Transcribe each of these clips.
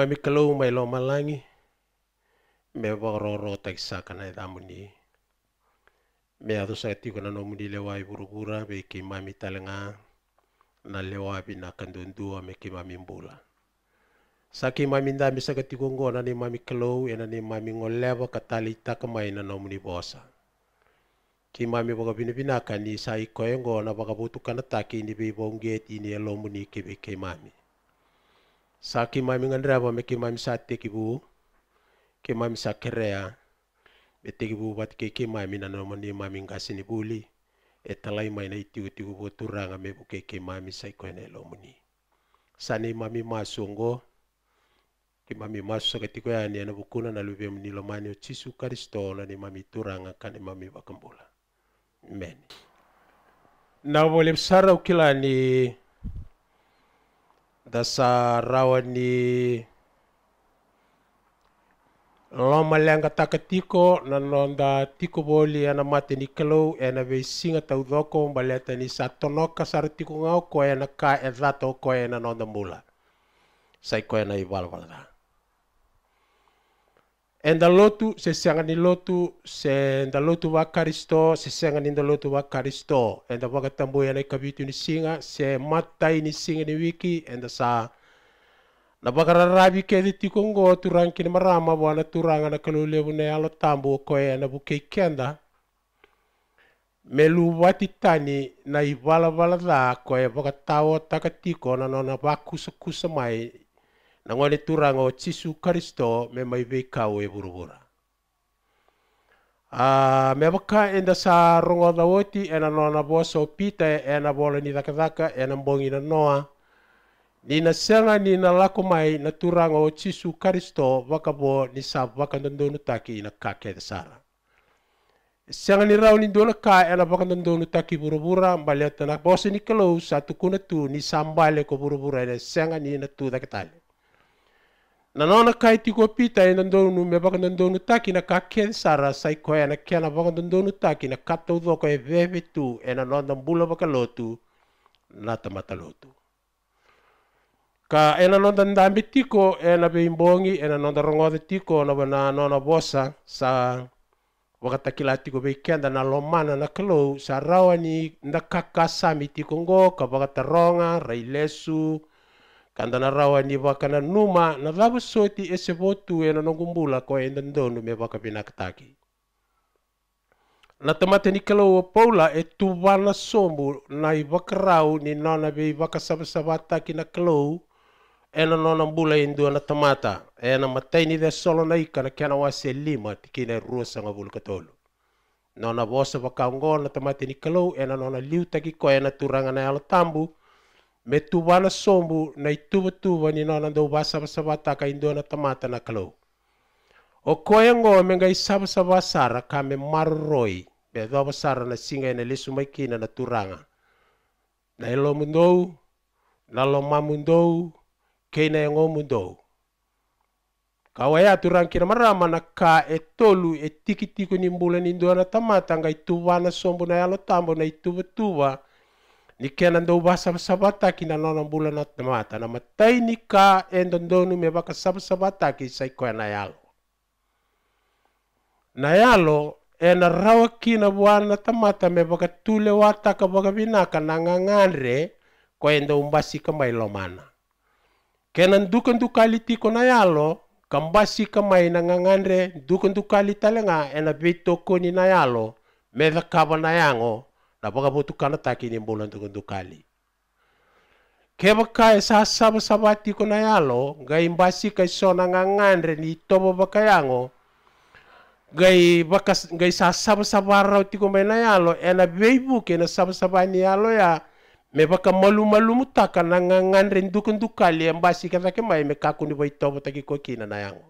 mami kalau may lo malangi me waro ro tak sakana e amuni me ado sa e ti kona no mudi lewa i burugura be ki mami talenga na lewa bi na kandondua me ki mami mbula saki mami nda mi saka tikongo na ni mami kalau ena ni mami ngolewa katali takamai na no muni bosa ki mami baka bini bina kani sa ikoe ngona baka butukana taki ni be bonget ini elomuni ki be ki mami sa kimami ngan rabo me kimami sa te kibu kimami sa kerea me te kibu bat ke kimami na no mani mami ni buli e talai mai na itiu tiu bo turanga me bu ke kimami sa ikone lo muni sani mami masungo kimami masu katiko ya ni na bukuna na lube mni lo mani chisu kristo na ni mami turanga kan mami bakambula amen na wole msara ukilani da sa rawa ni lomalegataka tiko na noda tikovoli ena matani kalou ena veisinga taucoko baleta ni sa tonoka sara tiko nga o koya ena ka e cata o koya ena noda maula sa i koya na i valavala ca enda lotu ni lotu se enda lotu wa karisto ni enda lotu wa karisto enda waka tambu yana kabitu ni singa se matai ni singa ni wiki enda sa na bakara rabi kedi tikongo turankin marama wana turanga na kalulebu na yalo tambu koe na buke kenda melu wati tani na iwala wala da koe waka tawo takatiko na nona wakusa kusa mai nangwa le turango chisu karisto Kristo me mai be e burubura me baka enda sa rongo da woti ena nona bo so pita ena bola ni daka daka ena mbongi na noa ni na senga ni na lako mai na turango chisu karisto Kristo waka bo ni sa waka ndondonu taki ina kake da e sara Siang ni rau ni dona ka ena baka ndondonu taki burubura mbali tana bosi ni kalau satu kuna tu ni sambale ko burubura ena senga ni na tu dakitale nanaona ka ity kopita e nandonu miavaka nandonu taki na kakezi sara saiko na anakia navaka nandonu taki na katau coko e veve tu e nanoa na bula lotu na tamata lotu ka e nanonda dami tiko e na veibongi e nanonda rongode tiko na vana nona vosa sa vakatakila tiko veikeda na lomana na kalou sa rawa ni da kaka sami tiko go ka railesu kandana rawa ni wakana numa na labu soti ese votu e na nongumbula ko e ndondonu me waka pinakataki. Na tamate ni kalau paula e tuwana sombu na i wakarau ni nana be i wakasabasabata ki na kalau e na nona mbula e ndua na tamata e na mataini de solo na ika na kena wase e lima tiki na sanga bulu katolu. Nona bosa wakaungo na tamate ni kalau e na nona liu taki ko e na turanga na tambu me sombu na ituva-tuva ni nona dou vasavasava taka ka dua na tamata na kalo. o koe ngo me ngai savasava asara ka me marroi be dova sara na singa ena lesu maikina na turanga na e lo na lo ma mundou keina e ya ngo mundou ka ya turang kina marama na ka etolu tolu e ni mbula ni na tamata ngai tuvana sombu na yalo tambo na ituva-tuva nikenandou basabasabataky nananambola anaty mata namatayny ka endondony miavaka sabasabataky isaiko enayalo nayalo enarawaky naboana tamata miavaka tule wataka vaka vinaka nangangandre ko lomana. mbasika mailomana kenandukandukali tiko nayalo kambasika mai nangangandre ndukandukali talenga ena vitokoni nayalo medhakava nayango Napaka mutu kana taki nimbola ntukundu kali. Keba kai sama sabati kona yalo, gai mbasi kai sona ngangandre ni tobo bakayango, gai bakas gai sasaba sabara tiko mena yalo, ena beibu kena saba sabani yalo ya, me baka malu malu mutaka na ngangandre ndukundu kali ya mbasi kata mai me ni bai tobo taki kokina na yango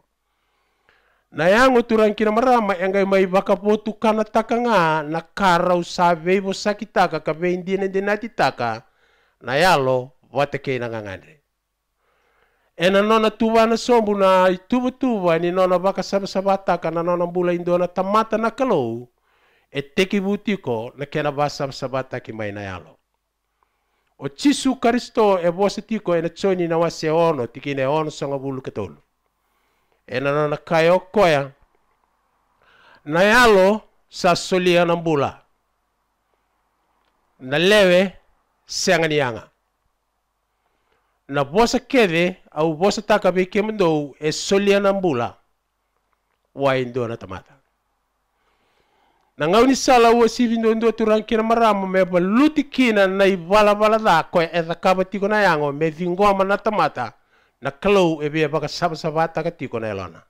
na yango turankira marama engai mai vakapotukana takanga na karau savei vosakitaka kavei indi dinatitaka na yalo vatekei na ngangane ena nona tuba na sombu na tuba ni nona vakasabasabataka na nona bula indo na tamata na kalou e teki butiko na kena vasabasabataki mai na yalo o jisu karisto e vositiko ena cioni na wase ono tikine ono songa bulu ketolu enana na kayo koya na yalo sa sulia na bula na lewe yanga na bosa kede au bosa takabi kemendo e sulia mbula bula indo na tamata na ngau ni sala wo sivi ndo ndo turan kina maramo me baluti kina na ibala bala da ko e takaba tiko na yango me vingoma na tamata na kalau e bia baka saba saba ta ka tiko na elona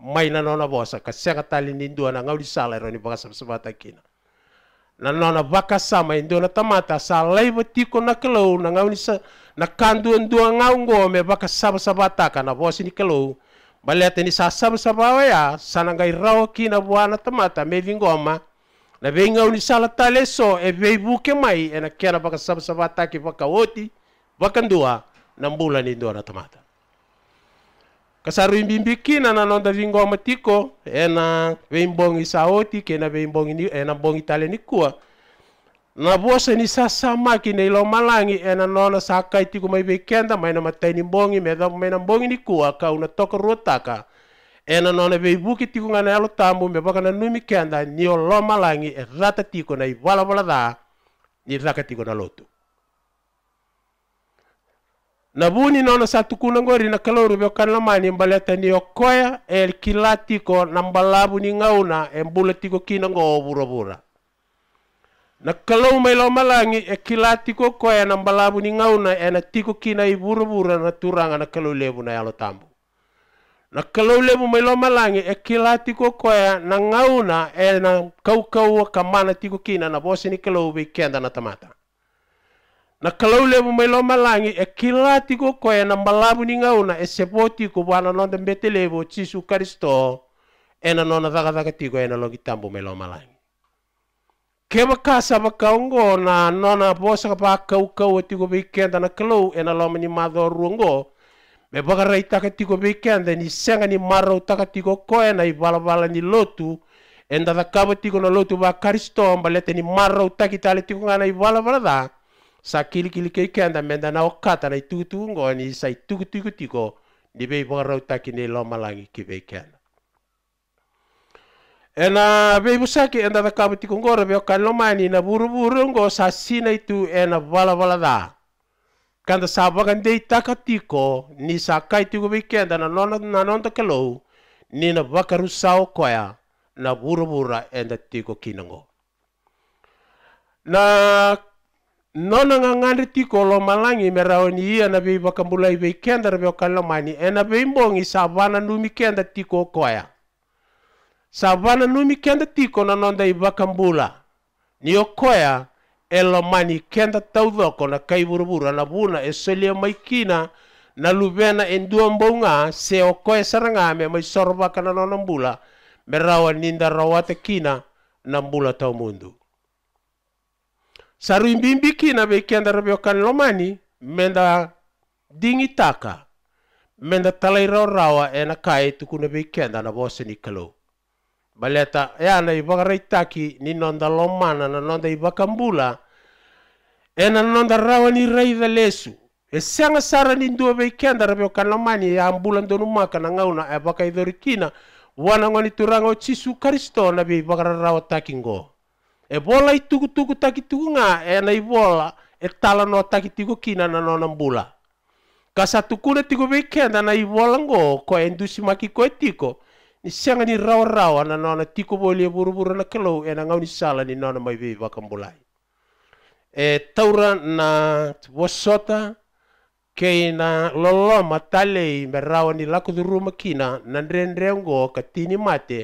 mai na nona bosa ka senga tali ni ndua na ngauli sala e ro ni saba saba ta kina na nona baka sama indo e na tamata sa laiva tiko na kalau na ngauli sa na kandu e ndua ngau ngome baka saba saba ta ka na bosi ni kalau balete ni sa saba saba wa ya sana ngai rao kina buana tamata me vingoma na vei ngauli sala tale so e vei buke mai e na kera baka saba saba ta ki baka oti ndua nambula ni ndora tamata kasaru imbimbikina na nonda vingo tiko ena veimbongi saoti kena veimbongi ni ena bongi tale ni kua na bosa ni sasa maki na ilo malangi ena eh, nona sakai tiku mai vekenda kenda maina matai ni bongi meda maina bongi ni kua ka una toka rotaka ena eh, nona veibuki tiku ngana alo tambu me baka na numi kenda ni olo malangi e rata tiku na i wala da ni raka tiku na lotu na buni nono satukuna ngori na kaloru byo kan lamani mbaleta ni okoya el kilatiko na mbalabu ni ngauna tiko kina ngo burabura na kalau mai malangi e kilatiko koya na mbalabu ni ngauna e na tiko kina i burabura na turanga na kalau lebu na yalo tambu na kalau lebu mai malangi e kilatiko koya na ngauna e na kamana tiko kina na ni kalau be na tamata na kalau le mai lo malangi e kila tiko koe na malabu ni ngauna e sepo tiko wana nonda mbete levo chisu karisto e na nona thaka thaka tiko e na logi tambo mai lo malangi. Ke makasa makaungo na nona bosa ka pakau kau e tiko beikenda na kalau e na loma ni madho ruongo me bakarai taka tiko beikenda e ni senga ni marau taka tiko koe na i balabala ni lotu e nda thakaba tiko na lotu ba karisto mbalete ni marau takitale tiko ngana i balabala thaka sa kilikili ke kenda menda na okata na itukutungo ni sa itukutukutiko ni be ibogarauta ni loma langi ki be kenda ena be busaki enda da kabutiko ngore be okalomani na buru ngo sa sina itu ena balabalada bala kanda sabagan dei takatiko ni sakai tigo kenda na nona na nonto kelo ni na bakaru koya na buru bura enda tiko ngo, na nona nga ngari tiko lo malangi ni ia na bei bakambulai bei kenda ra beo kalamani e na bei bongi savana numi kenda tiko koya savana numi kenda tiko na nonda i wakambula ni o koya e lomani kenda taudhoko na kaiburubura na buna e selia maikina na lubena e dua mbonga se o koya sarangame mai sorobaka na nona mbula merawa nda rawate kina na mbula tau mundu sarui mbimbiki na beikianda rabiokan lomani menda dingi taka menda talai raurawa ena kai tukuna beikianda na ni kalou baleta yana ivakaraitaki ni nonda lomana na nonda ibakambula ena nonda rawa ni raidha lesu esianga sara ni ndua beikenda rabiokan lomani ya ambula ndonu maka na ngauna ebakaidhorikina wana ngoni turaga o jisu karisito na beibakararawa taki ngoo e bola i tuku tuku takituku ngā e na i bola e tala no takituku kina na nona nambula. Ka sa tukune tiku weekenda na i bola ngō ko e ndusi maki koe tiko ni senga ni rawa rawa na nona tiko boli e buruburu na kalau e na ngau ni sala ni nona mai vei wakambulai. E taura na wasota kei na loloma talei me rawa ni lakuduruma kina na nrenrengo ka tini mate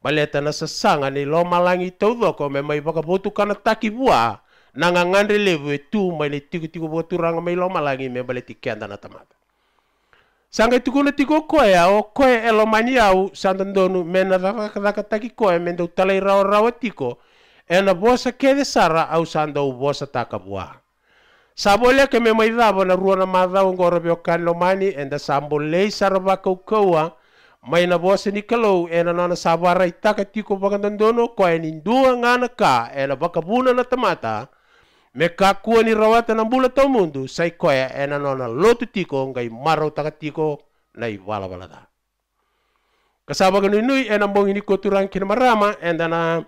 Baletana sa sanga ni lo malangi taudoko me mai wakabotu kana taki bua. Nanga levu e tu mai le tiku tiku boturanga mai lo malangi me baleti kenda na tamata. Sanga tukuna tiko koe o koe lo mani au me na dhaka taki koe ndau talai rawa rawa tiko. Ena bosa kede sara au sanda u bosa takabua. Sabole ke me mai dhavo na ruona madhawo ngoro bio kanlo mani enda sambolei vaka ukaua. maina bose ni kalau ena nana sabara itaka tiko dono ko eni dua ngana ka ena bakabuna na tamata me ka kua ni rawata na bula mundu sai ena nona lotu tiko ngai marau taka tiko nai wala wala da kasaba ini nui ena mbongi ni koturan kina marama ena na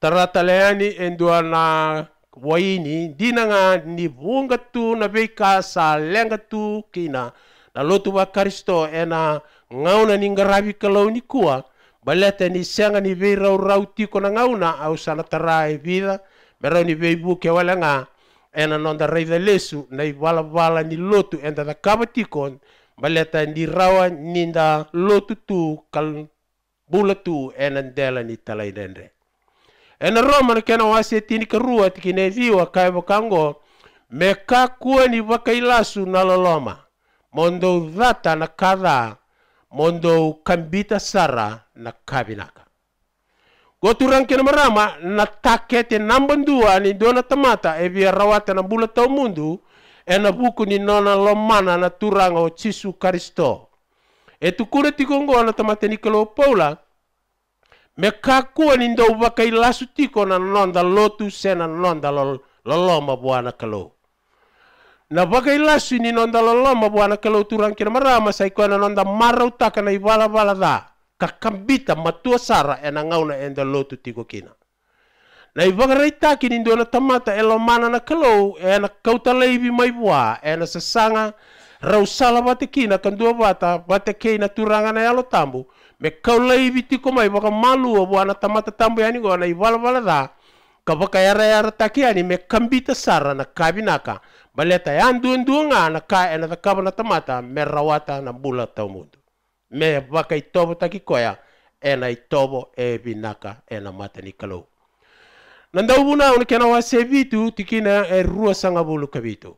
tarata leani endua na waini dinanga nga ni bunga tu na beka sa lenga tu kina na lotu wa karisto ena ngauna ni ngarabi kalau ni kua baleta ni senga ni vei rau rau tiko na ngauna au sana tara e vida merau ni vei buke wala nga ena nonda reida lesu na i wala wala ni lotu enda da kava tiko baleta ni rawa ni nda lotu tu kal bula tu ena ndela ni talai dendre ena roma na kena wase tini karua tikine viwa kaya wakango me kakua ni wakailasu na loloma mondo dhata na kadhaa mondo kambita sara na kabinaka goturan marama na takete nambandua ni dona tamata e via rawata na bula tau mundu e buku ni nona lomana na turanga o Jisu Kristo e tukure tikongo na tamata ni kelo paula me kakua ni ndou vakai lasu tiko na nonda lotu se na nonda loloma buana kalou na bagai lasu ni nonda loloma buana kalau turang kira marama sai kona nonda marau na ibala bala da kakambita matua sara ena ngauna enda lotu tiko kina na ibagarai taki ni ndona tamata elo mana na kalau ena kauta leibi mai bua ena sasanga rau sala bate kina bata bate turanga na yalo tambu me kau tiko mai baka malu buana tamata tambu yani gona ibala bala kaba yara yara takia ni me kambita sara na kabinaka baleta yan duan duanga na ka ena e ta kaba na tamata me rawata na bula tau mundu me baka i taki koya ena i e binaka ena mata ni kalau na buna on kena wa sebitu tikina e rua sanga bulu kabitu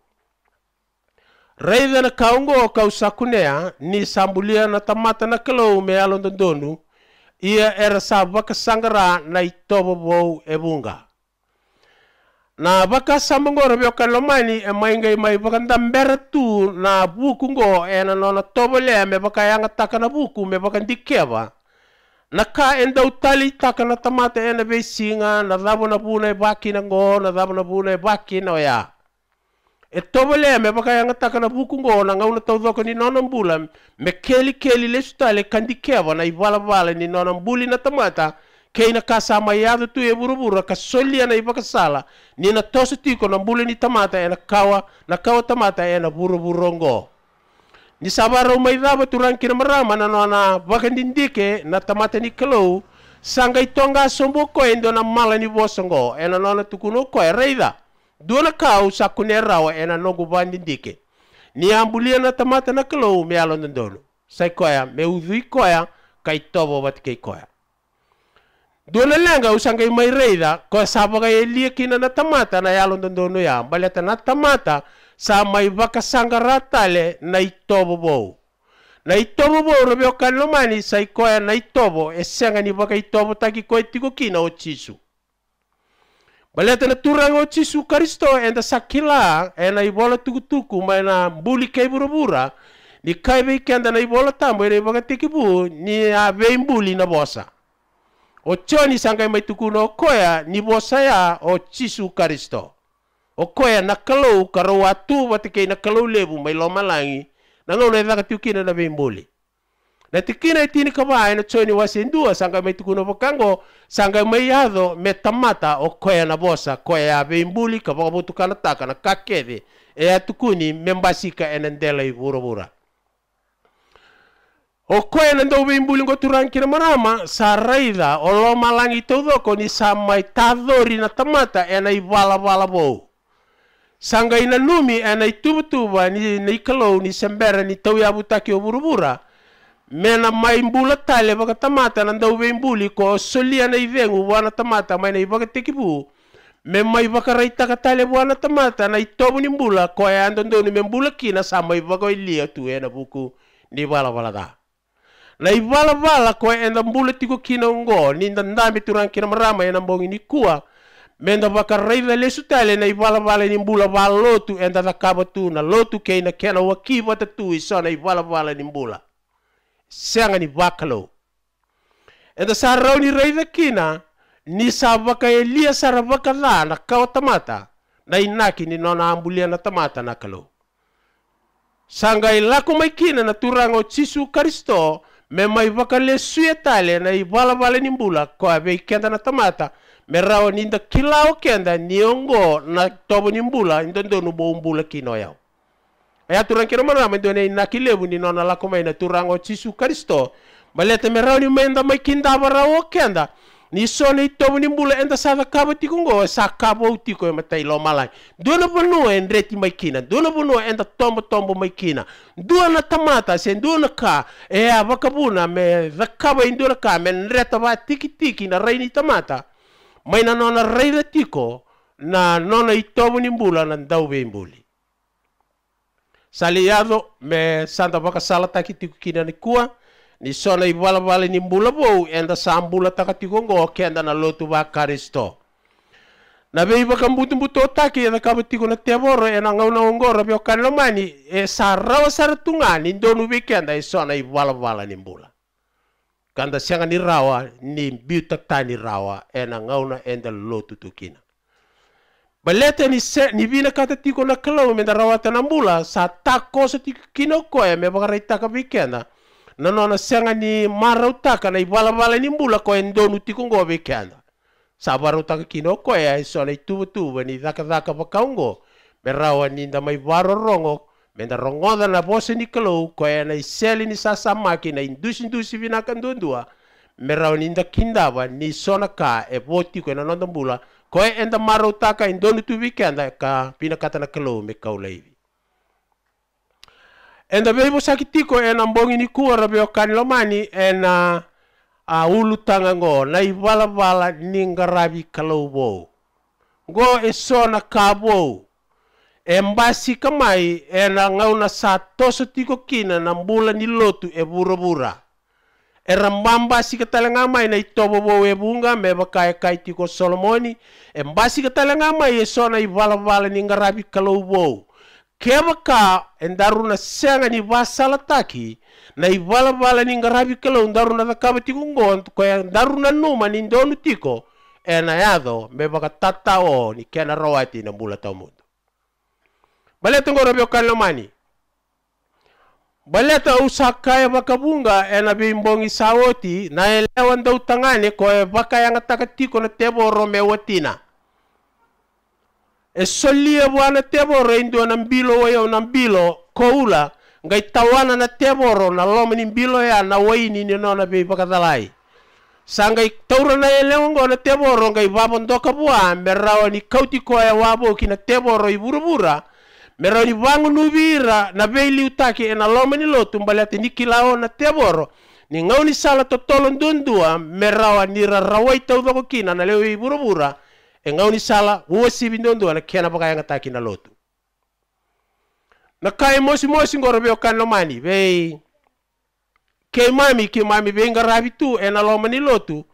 Raidha na kaungo kau sakunea ni sambulia na tamata na kalou me alondondonu ia era sa sangara na itobo vou e bunga na baka samangoro biokalo mani e eh, mai maingai mai baka ndambera tu na buku ngo ena eh, nona tobole me baka yanga takana buku me baka ndikeba na ka enda utali takana tamate ena eh, be singa na dhabu na buna e baki na ngo na dhabu na buna e baki na ya e tobole me baka yanga takana buku ngo na ngauna tau dhoko ni nona mbula me keli keli le sutale kandikeba na ibala bala ni nona mbuli na tamata keina kasa mayado tu e burubura ka soli ana i sala ni na tosi tiko na bule ni tamata ena na kawa na kawa tamata e na rongo ni sabara umai daba turan kina marama na nona bakandindike na tamata ni kalau sanga itonga sombo ko endo na mala ni bosongo e na nona tukuno ko e reida na kau sakune rawa ena na nogu bandindike ni ambulia na tamata na kalau me alondondolo sai koya me udui koya kai bat dono lenga usanga imaireida ko sabaga elia kina na tamata na yalo ndono ya baleta na tamata sa mai baka sanga ratale na itobo bo na itobo bo robio kalomani sa ikoya na itobo esenga ni baka itobo taki ko itiko kina o chisu baleta na turanga o chisu kristo enda sakila ena ibola tukutuku na buli kei burabura ni kai be kenda na ibola tambo ere baka tikibu ni a bembuli na bosa o tioni sangai mai tuku no koea ni vosaya o Jisu Karisto. O koea na kalau karo atu watike na kalou levu mai lo malangi na ngau na vaka tukina na bimbuli. Na tikina itini kawai na tioni wasindua sangai mai tuku no pokango sangai mai yado me tamata o koea na vosa koea a bimbuli ka vakabutukana taka na kakeve e atukuni membasika enendela i vura vura okoena ndou beimbuli ngo turankire marama sa saraitha olomalangi toudhoko ni sa samaitathori na tamata ena ivalavala vou sangaina numi ena ituvatuva ni na ikalou ni sembera ni tau ya vutaki ovuravura mena maimbula tale vakatamata tamata na ndou ko solia na ivengu vua na tamata mai na ivaka me mai vakaraitaka tale vua na tamata na itovu ni mbula ko ea me mbula kina sa mai vakaoilia tu ena vuku ni valavala da la ivala-vala koe enda bula tiko kina ungo ni da turan kina marama ena mbongi ni kua menda vaka reive le sutele na ivala-vala ni bula vala lotu enda da kaba tu na lotu keina kena wakiva tatu iso na ivala-vala ni bula senga ni vakalo enda sa rau ni reive kina ni sa vaka elia sara vaka la na kawa tamata na inaki ni nona ambulia na tamata na kalo sanga lako maikina na turango chisu karisto me mai maivakale tale na ivalavale ni bula vei kenda na tamata me rao ninda kilao kenda ongo na tobo ni bula indondonu bo bula kino yao aya turang kino mana ma ndone na kilebu ni nona la koma ina turango chisu kristo malete me rao ni menda mai kinda o kenda ni so nei tomu ni bula enda sa va kava tiko ngo sa kava o tiko e matai lo malai duana vanua e ndreti mai kina duana vanua e enda tombo tombo mai kina duana tamata se duana ka e a vakavuna me vakava in duana ka me nreta va tiki tiki na raini tamata mai na nona raira tiko na nona i tomu ni bula na ndau ve mbuli saliado me santa vakasala taki tiko kina ni kua ni sona i wala wala ni mbula bou enda sambula takatigongo kenda na lotu wa karisto na be iba butu mbuto taki ena kabatigo na teboro ena ngauna ongora bio kanlomani e sarawa saratunga ni ndonu wikenda i sona i wala wala ni mbula kanda sianga ni rawa ni biuta tani rawa ena na enda lotu tukina Baleta ni se ni vina kata tiko na kalau me na rawata mbula sa tako sa tiko kinoko e me bakarai taka nona senga ni marautaka na ibalabala ni mbula ko endonu tikungo bekana sabar utaka kino ko ya isona itubu tubu ni daka daka pakaungo merawa ni nda mai baro rongo menda rongoda na bose ni kelo ko ya na iseli ni sasa maki na indusi indusi vina kandundua merawa ni nda kindaba ni sona ka e voti ko na nda mbula ko enda mara utaka endonu tu bekana ka pina katana kelo me kaulevi Enda bebo sakitiko ena mbongini kua rabe o kanilomani ena a ulu go ngō na i wala wala ninga rabi kalau wou. Ngō e sona ka wou. E mbasi kamai na ngauna sa toso tiko kina na mbula ni lotu e bura E rambamba si mai na itobo wou e bunga me bakae e tiko Solomoni. E mbasi katalanga mai e sona i e wala wala ninga rabi kemaka endaruna senga ni vasala taki na ivalavala ni ngaravi kelo ndaruna takava tiku ngontu koya ndaruna numa ni ndonu tiko ena yado me vaka tatao ni kena rawati na mbula tau mundu baleta ngoro bio kan lomani baleta usakaya vakavunga ena bimbongi sawoti na elewa ndau tangane koe vaka yanga takatiko na tebo romewa tina e sollie wana teboro indu na mbilo wayo na mbilo koula ngai tawana na teboro na lomo ni mbilo ya na waini ni nona paka dalai sangai taura na elengo na teboro ngai ndoka bua merawa ni kauti ko ya wabo kina teboro iburubura merawa ni wangu nubira na beili utaki na loma ni lotu mbalati ni kilao na teboro ni ngau ni sala totolo dundua merawa ni rarawai tau kina na leo iburubura Engau ngauni sala wo sibi ndondo ala kena baka yanga taki na lotu na kai mosi mosi ngoro be okan lo mani be ke mami ke mami be ngarabi tu ena lo mani lotu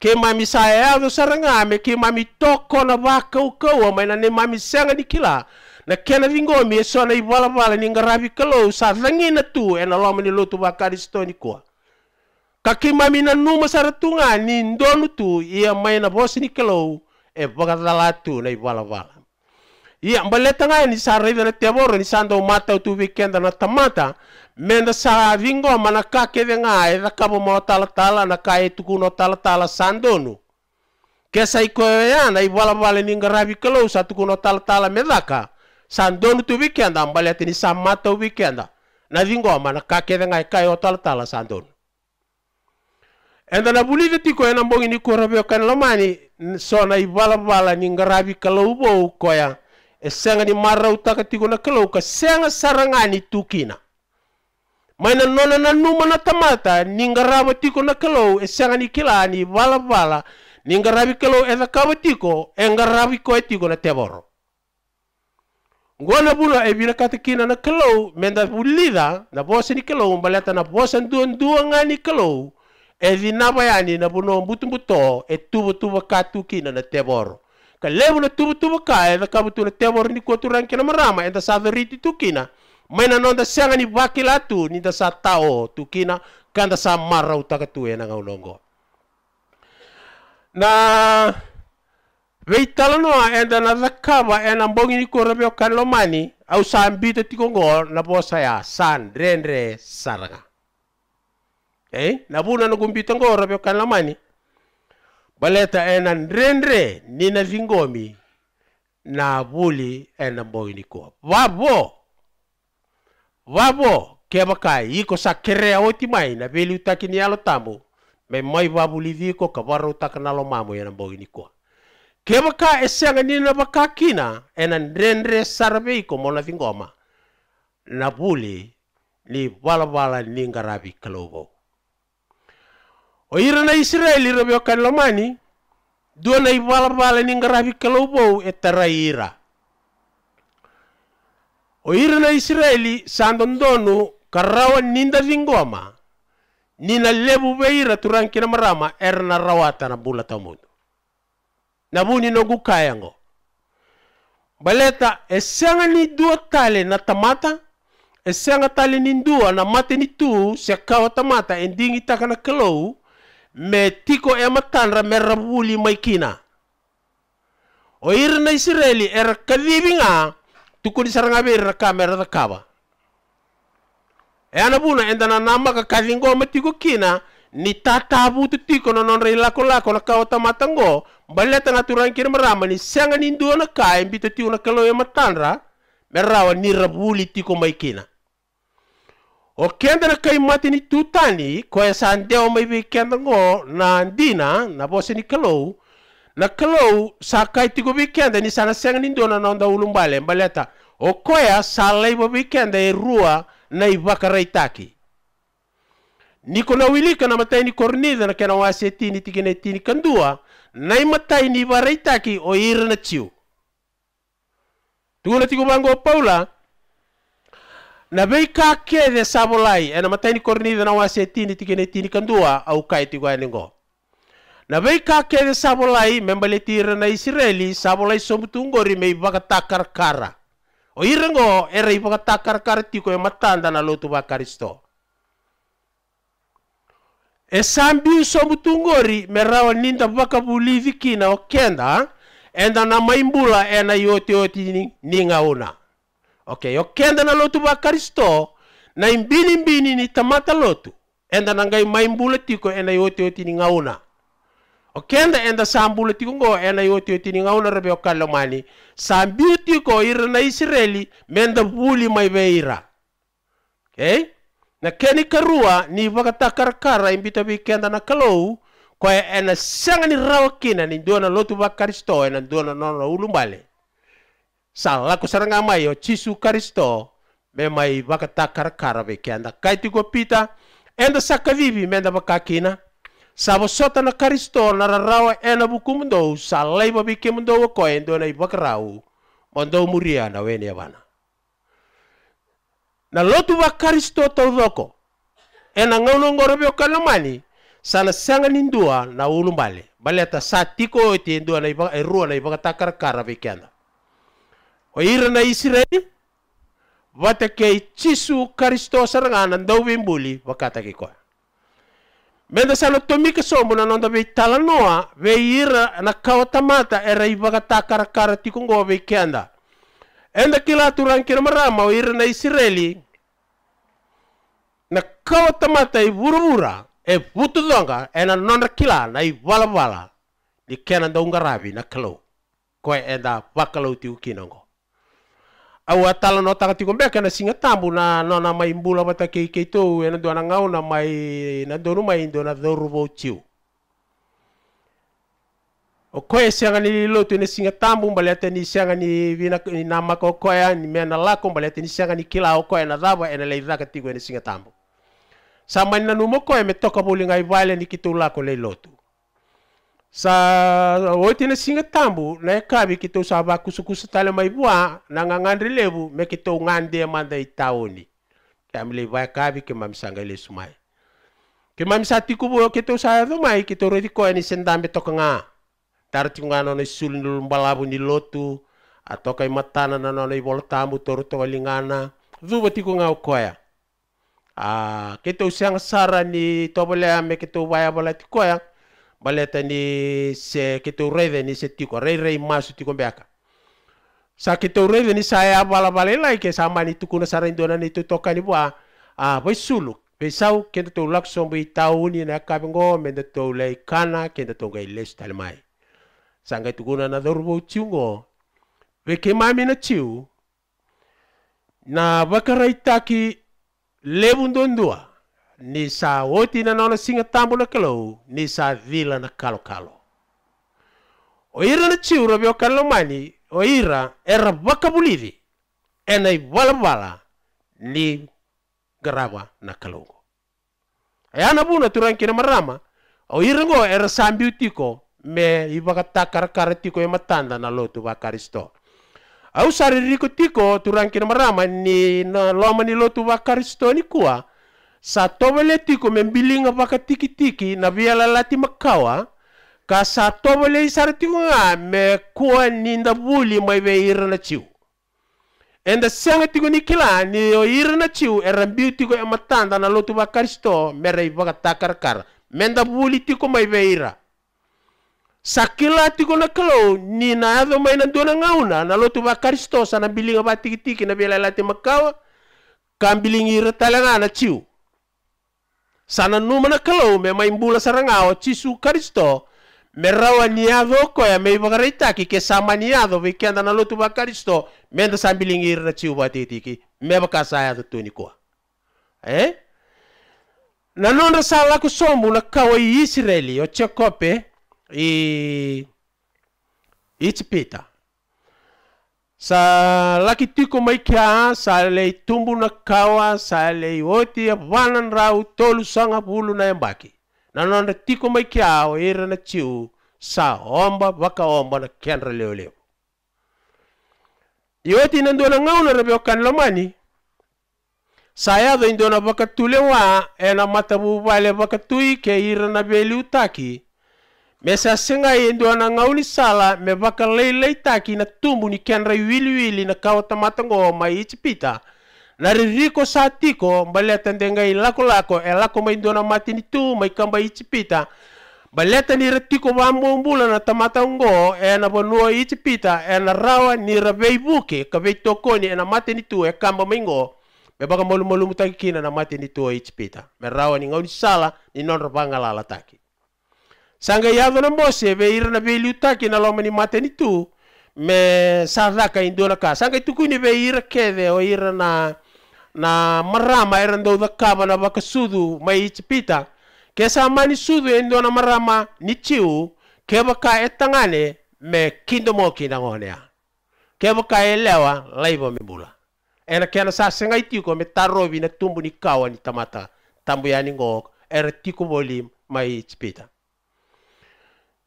ke mami saya e ya saranga me ke mami toko na baka ukau ma na ne mami senga dikila na kena vingo mi e so na ibala bala ni ngarabi kalo sa na tu ena lo mani lotu baka di stoni Kaki mami na numa saratunga ni ndonu tu ia maina na bosi ni kelou e eh, bagat iya, tu na i wala ia mbaleta ngai ni sara ive na teboro ni sando mata utu wikenda na tamata menda sa vingo mana ka keve nga e da kabo mo tala tala na ka e tuku no tala tala sandono kesa iko ya na i wala ni ngarabi kelo sa tuku no tala tala medaka sandono tu wikenda mbaleta ni sa mata wikenda na vingo mana ka keve nga e ka e tala tala sandono enda na buli tiko ena mbongi ni korobio kana lomani sona i bala bala ni ngarabi kalau bau koya e senga ni marau taka tiguna kalau ka senga sarangani tukina maina nona na numa na tamata ni ngaraba tiko na kalau e senga ni kilani bala bala ni ngarabi kalau e takaba tiko e ngarabi ko e tiko na teboro Ngona buna e bila katakina na kalau menda bulida na bosa ni kalau mbaleta na bosa nduan kalau evinava yani na bono buto e tuvutuva ka tukina na tevoro ka levu na tuvutuva ka e vakavutu na tevoro ni kuaturanki na marama e da sa tukina mai non da sianga ni vakil ni da sa tao tukina kan da sa marau takatu e, e, e na ngaulongo na veitalanoa e da na vakava e na bongi ni kuravio kan lomani au sa ambita tikongor na bosa ya san renre saranga eh nabuna nakumpita ngora pyokhala mani baleta ena ndrendre nina vingomi na vuli ena mboyinikoa vavo vavo iko sa kerea oti mai na veli ni yalo tamu me mai vavuli viko kavara utakanalo mamo ena mboyinikoa kevaka esenga nina kina ena ndrendre saraveiko mona vingoma na vuli ni valavala ni ravi kalovo o e ira na israeli ro bio lomani dua na ibala bala ni ngarabi kalau e etara ira o ira na israeli sandondonu karawa ninda vingoma nina lebu beira turankina marama er na rawata na bula tamundu na buni nogu kayango baleta esenga ni dua tale na tamata esenga tale ni dua na mate ni tu sekawa tamata endingi takana kelou me tiko e matanra me mai kina o ir na israeli er kadibinga tukuni saranga be ra kamera da kaba e ana buna endana nama ka kadingo tiko kina ni tatabu tu tiko no non rei lako lako na kawa tamatango baleta na turan kira marama ni senga ni ndu na kai mbito tiu na kalo e matanra merawa ni rabuli tiko mai kina o kendra mati matini tutani ko e sandeo mai vi kendra ngo na dina na bose ni kalou na kelo sa kai tigo ni sana senga ni ndona na onda ulumbale mbaleta o koya sa laiba vi kendra e rua na i niko na wilika na matai ni kornida na kena wase tini tigene tini kandua na i matai ni varaitaki o ira na chiu tugona tigo bango paula na bei ka kede sabulai ena matani kornida na wase tini tikene tini kandua au kai tigwa ningo na bei ka kede sabulai membale tira na israeli sabolai sabulai somutungori mei baka takar kara o irengo era ibaka takar kara tiko e matanda na lotu ba karisto e sambiu somutungori merawa ninda baka bulivi kina o kenda enda na maimbula ena yote yote ni, ninga una ok yo kenda na lotu ba karisto na imbini mbini ni tamata lotu enda na ngai bula tiko enda yote yote ni ngauna o enda enda bula tiko ngo enda yote yote ni ngauna rebe o kalo sa sambiu tiko ira na israeli menda buli mai ira okay na keni karua ni wakata karakara imbita bi kenda na kalou kwa ena sanga ni rawa kina ni duona lotu ba karisto ena duona nono ulumbale sala ku sarangama yo cisu karisto memai i baka takar karabe ke anda kopita enda sakavivi menda baka kina sabo sota na Kristo na rarawa ena buku mundo sala i babike mundo ko endo na i baka mondo muria na wene bana na lotu ba Kristo todoko ena ngono ngoro bio kalamani sana sanga nindua na ulumbale baleta satiko eti endo na iba erua na iba takar karabe oira na israeli vatekei jisu kristo saranganan dauvimbuli vakataki koa Menda salo tomika sombo na noda vei talanoa vei ira na kawatamata era i vakata karakara tikongo vei kenda. Enda kila turan kira marama o ira na isireli na kawatamata i vuravura e vutudonga ena na kila na i valavala ni kena da ungaravi na kalau. Koe enda vakalau tiko ukinango au atala no takatikombeka na singa tambu na no na mai mbula bata kei to ena do na ngau na mai na donu mai indo na dhoru vou tiu. O koe sianga ni lotu e ni singa tambu mbali ate ni sianga ni vina ni mako o koe ni mea na lako mbali ate ni sianga ni kila o koe na dhawa ena na leidhaka tigo e ni singa tambu. Sa mani na numo koe me toka buli ngai vale ni kitu lako lei lotu. sa woiti na singa tambu na kabi kito sa ba kusukusu tala mai bua na ngangandri lebu me kito ngande ya manda itaoni le ba kabi ke mam le sumai ke mam tiku kubu kito sa do mai kito rodi ko ni sendambe tokanga tar no ni sulnul balabu ni lotu atau kai matana na le bol tambu toru to lingana zuba tiku ngau koya a ah, kito sang sara ni tobole ame kito baya bola ya baleta ni se kito reve ni se tiko rei rei masu tiko beaka sa kito reve ni saya bala balela ike sama ni tuku na sara indona ni tutoka ni bua a boy sulu pesau kento to lak sombo itau ni na kabengo mende to lai kana kento to gai les talmai sanga tuku na na dorbo chungo ve ke mami na chiu na bakarai taki lebundondua ni sa oti na nona singa tambo na kelo ni sa vila na kalo kalo o ira na chiura bio kalo mani o ira era baka buliri ena i wala wala ni garawa na kalongo e ana buna turanki na marama o ira ngo era sambiu tiko me i baka takara kara tiko e matanda na lotu ba karisto au sari riko tiko turanki na marama ni na loma ni lotu ba karisto ni kua sa tobele tiko bilinga baka tiki-tiki na la lati makawa ka sa tobele isara tiko nga me kua ninda buli mai ve ira na chiu. enda sianga tiko ni kila ni o ira na chiu e rambiu tiko e matanda na lotu ba karisto mere i baka takarakara menda vuli tiko mai ve ira sa kila tiko na kalau ni na adho mai na dona ngauna na lotu ba karisto sa na bilinga ba tiki-tiki na la lati makawa kambilingi ira talanga na ciu sana numa na kalau me maimbula sarangao chisu karisto me rawa ko koya me ibagaritaki ke samaniado be kenda na lotu ba karisto me nda sambilingir na chiu ba titiki me ba kasaya tu tuni ko eh na nonra sala ku sombu na kawa i Israeli o chekope i i sa laki tiko maikia sa lei tumbu na kawa sa lei oti ya vanan rau tolu sanga bulu na yambaki. na nanda tiko maikia o ira na chiu sa omba waka omba na kenra leo leo ioti na ndona ngauna na beo kan lomani sa yado indona waka tule wa e na matabu vale waka tui ke ira na beliu taki Mesa asenga endo ana ngauli sala me vaka taki na tumbu ni kenra wiliwili na kawa tamata ngo mai ichipita. Na ririko sa tiko baleta ndengai lako lako e lako mai ndona mati ni tu mai kamba ichipita. Baleta ni tiko vabubula na tamata ngo e na bonua ichipita e na rawa ni ravei buke ka veitokoni tokoni e na mati ni tu e kaba mai ngo. Me baka molu molu kina na mati ni tu ichipita. Me rawa ni ngauli sala ni non rabangalala taki sanga yavo na mose ve ira na veli na loma ni matani tu me sadaka na ka sanga tukuni ve ira keve o ira na na marama era ndou da na vaka sudu mai ichipita ke sa mani sudu e na marama ni chiu ke vaka e tangane me kindo mo kina ngonea ke vaka e lewa laiva me bula era kena sa senga itiko me tarovi na tumbu ni kawa ni tamata tambu yani ngok era tiko bolim mai ichipita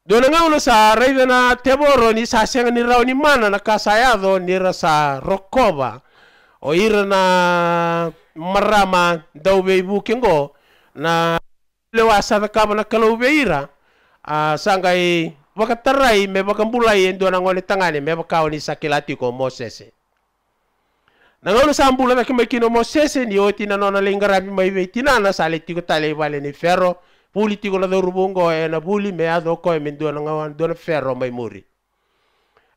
donangaulo sa raivena teboro ni sa senga ni rao ni mana na kasayado ni ra sa rokoba o ira na marama daube ibu kengo na lewa sa kama na kalou kalaube ira a sangai wakatarai me wakambulai endo na ngone tangane me wakao ni sakilati ko mosese na ngaulo sa mbula na kima kino mosese ni oti na nona lingarabi maive tinana sa letiko tale vale ni fero puli tiko la do rubungo e na puli me ado ko e mendo na ngawan do na ferro mai muri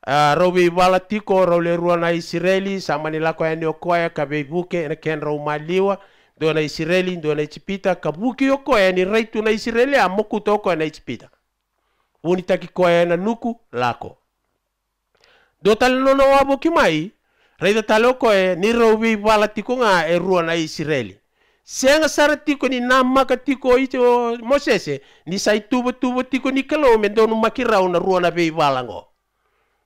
a robi wala tiko ro le ru na israeli sa manila ko e ndio ko e ka be buke na ken ro maliwa do na israeli do na chipita ka buke yo ko e ni raitu na israeli a moku to ko na chipita uni taki ko e na nuku lako do tal no no abo kimai Reita taloko e ni robi wala tiko nga e ru na Israeli senga sara tiko ni namaka tiko ite o mosese ni sai tubo tiko ni kalou me donu makirau na ruona be balango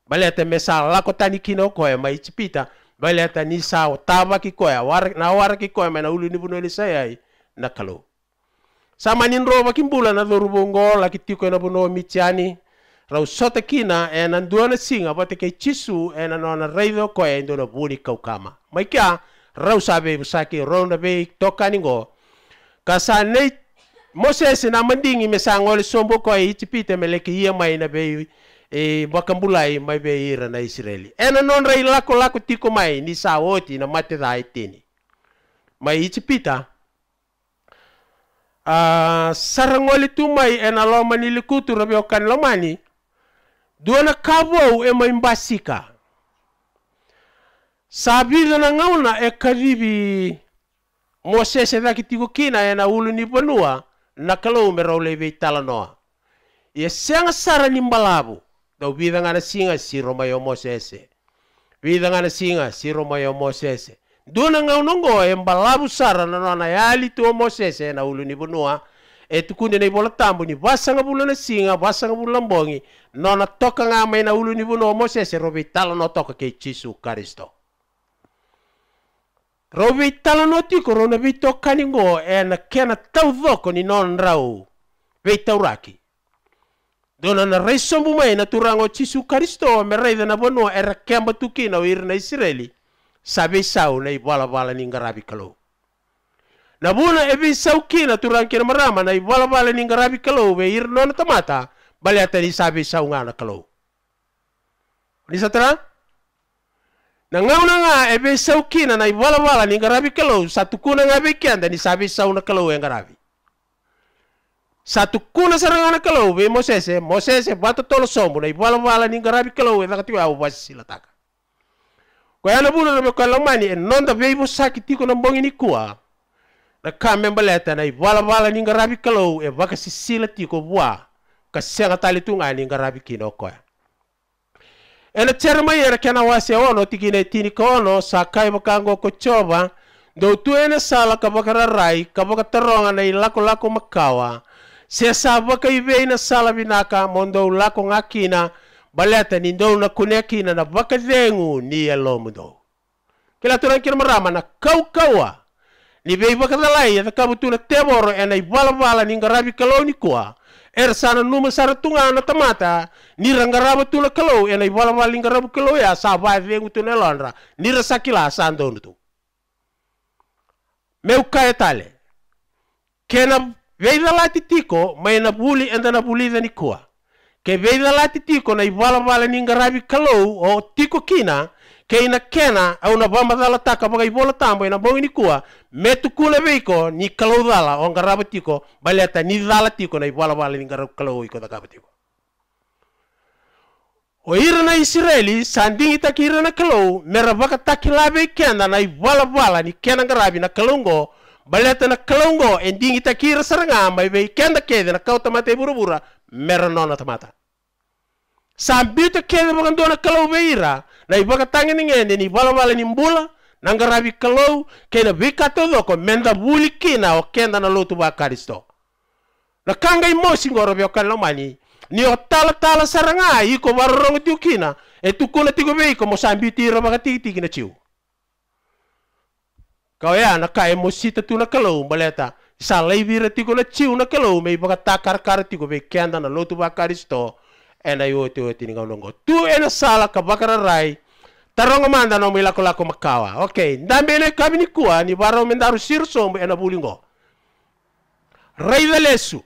baleta me sa lako tani kino koe mai chipita baleta ni sa o taba ki koe war na war ki koe na ulu ni buno sai ai na kalo sama nin roba kimbula na doru bongo la ki tiko na buno mitiani rau sota kina e na duana singa bote ke chisu e na nona reido koe ndo na buni kaukama mai kia rausabe musaki ronda be go kasa ne moses na mandingi me sangol sombo ko itipite meleke ye na be e bakambulai mai be ira na israeli ena non rei lako lako tiko mai ni saoti na mate dai tini mai itipita a uh, sarangoli tu mai ena lo mani likutu rabio kan lo mani duana kabo e mai mbasika sabili na ngauna ekalivi mosese vakitiku kina ena ulu ni vanua na kaloume raulevei talanoa ia senga sara ni mbalavu dau vidangana singa si roma yo mosese vidangana singa si roma yo mosese duna ngaunongo e mbalavu sara na nona yali tuo mosese e na ulu ni vanua e tukunde na ibola tambu ni vasanga bula na singa vasanga bula mbongi nona toka ngamai e na ulu ni vanua mosese rovei talanoa toka kei jisu karisto Rau vei tala no tiko rona vei tō e na kena tau dhoko ni non rau vei tau raki. Dona na rei sombu na turango chisu karisto me rei na bono e rakemba tukina o irina Israeli sa vei sau na i wala ni ngarabi kalou. Na buna e vei sau kina turang kina marama na i wala ni ngarabi kalou ve irina na tamata bale atani sa vei sau ngana kalou. Ni satara? na ngau na nga ebe sau kina na wala ni ngarabi kalau satu kuna nga be kian dan isabi sau na kalau yang e ngarabi satu kuna na kalau be mosese mosese bato tolo sombu na i wala ni ngarabi kalau e nakati au wasi silataka ko yana bulu na be kalau mani e nonda be ibu sakiti ko na mbongi ni kuwa na kame mbaleta na wala ni ngarabi kalau e baka sisila ko bua ka senga tali tunga ni ngarabi kino koya ela yere kena wase ono tigine tini kono sakai bakango kochoba do tu ene sala kabakara rai kabaka taronga nei lako lako makawa se sa baka ibe ina sala binaka mondo lako ngakina baleta ni ndo na kunekina na baka zengu ni elomdo kila turan kira marama na kau kawa ni bei baka dalai ya takabu tuna temoro ena ibala bala ni ngarabi kaloni kwa er sana numa sara tunga na tamata ni rangaraba tuna kalau ena ibala baling garabu kalau ya sabai vengu tuna lonra ni rasakila sando nutu meu kaya tale kena veida lati tiko mai na buli enda na buli dani kua ke veida lati tiko na ibala bala ni garabi kalau o tiko kina keina kena au na bamba dala taka bagai bola tambo ina bongi ni kua metu kule veiko ni kalau dala on garaba tiko baleta ni dala tiko na ibala bala ni garab kalau iko da kaba tiko o ira na israeli sandingi tak ira na kalau mera baka taki labe kenda na ibala bala ni kena ngarabi na kalungo baleta na kalungo endingi tak ira saranga mai be kenda kede na kau tamate burubura mera nona tamata Sambiuta kede bakan dona kalau beira, na ibaka tangi ni ngende ni bala bala ni mbula nanga kalou kena bika todo ko menda buli kina o kenda na lotu ba karisto na kanga imosi ngoro bio kan mani ni o tala tala saranga i ko barorongo tiu kina e tukuna tigo be ko mo sambi tiro baka tiki kina ciu kau ya na ka emosi tatu na kalou baleta salai vira tigo na ciu na kalou me baka takar kar tigo be kenda na lotu ba karisto ena yote yote ni ngalongo tu ena sala kabakara rai tarongo manda no mila kola makawa okay ndambele kabini kuwa ni baro mendaru sombe ena bulingo da lesu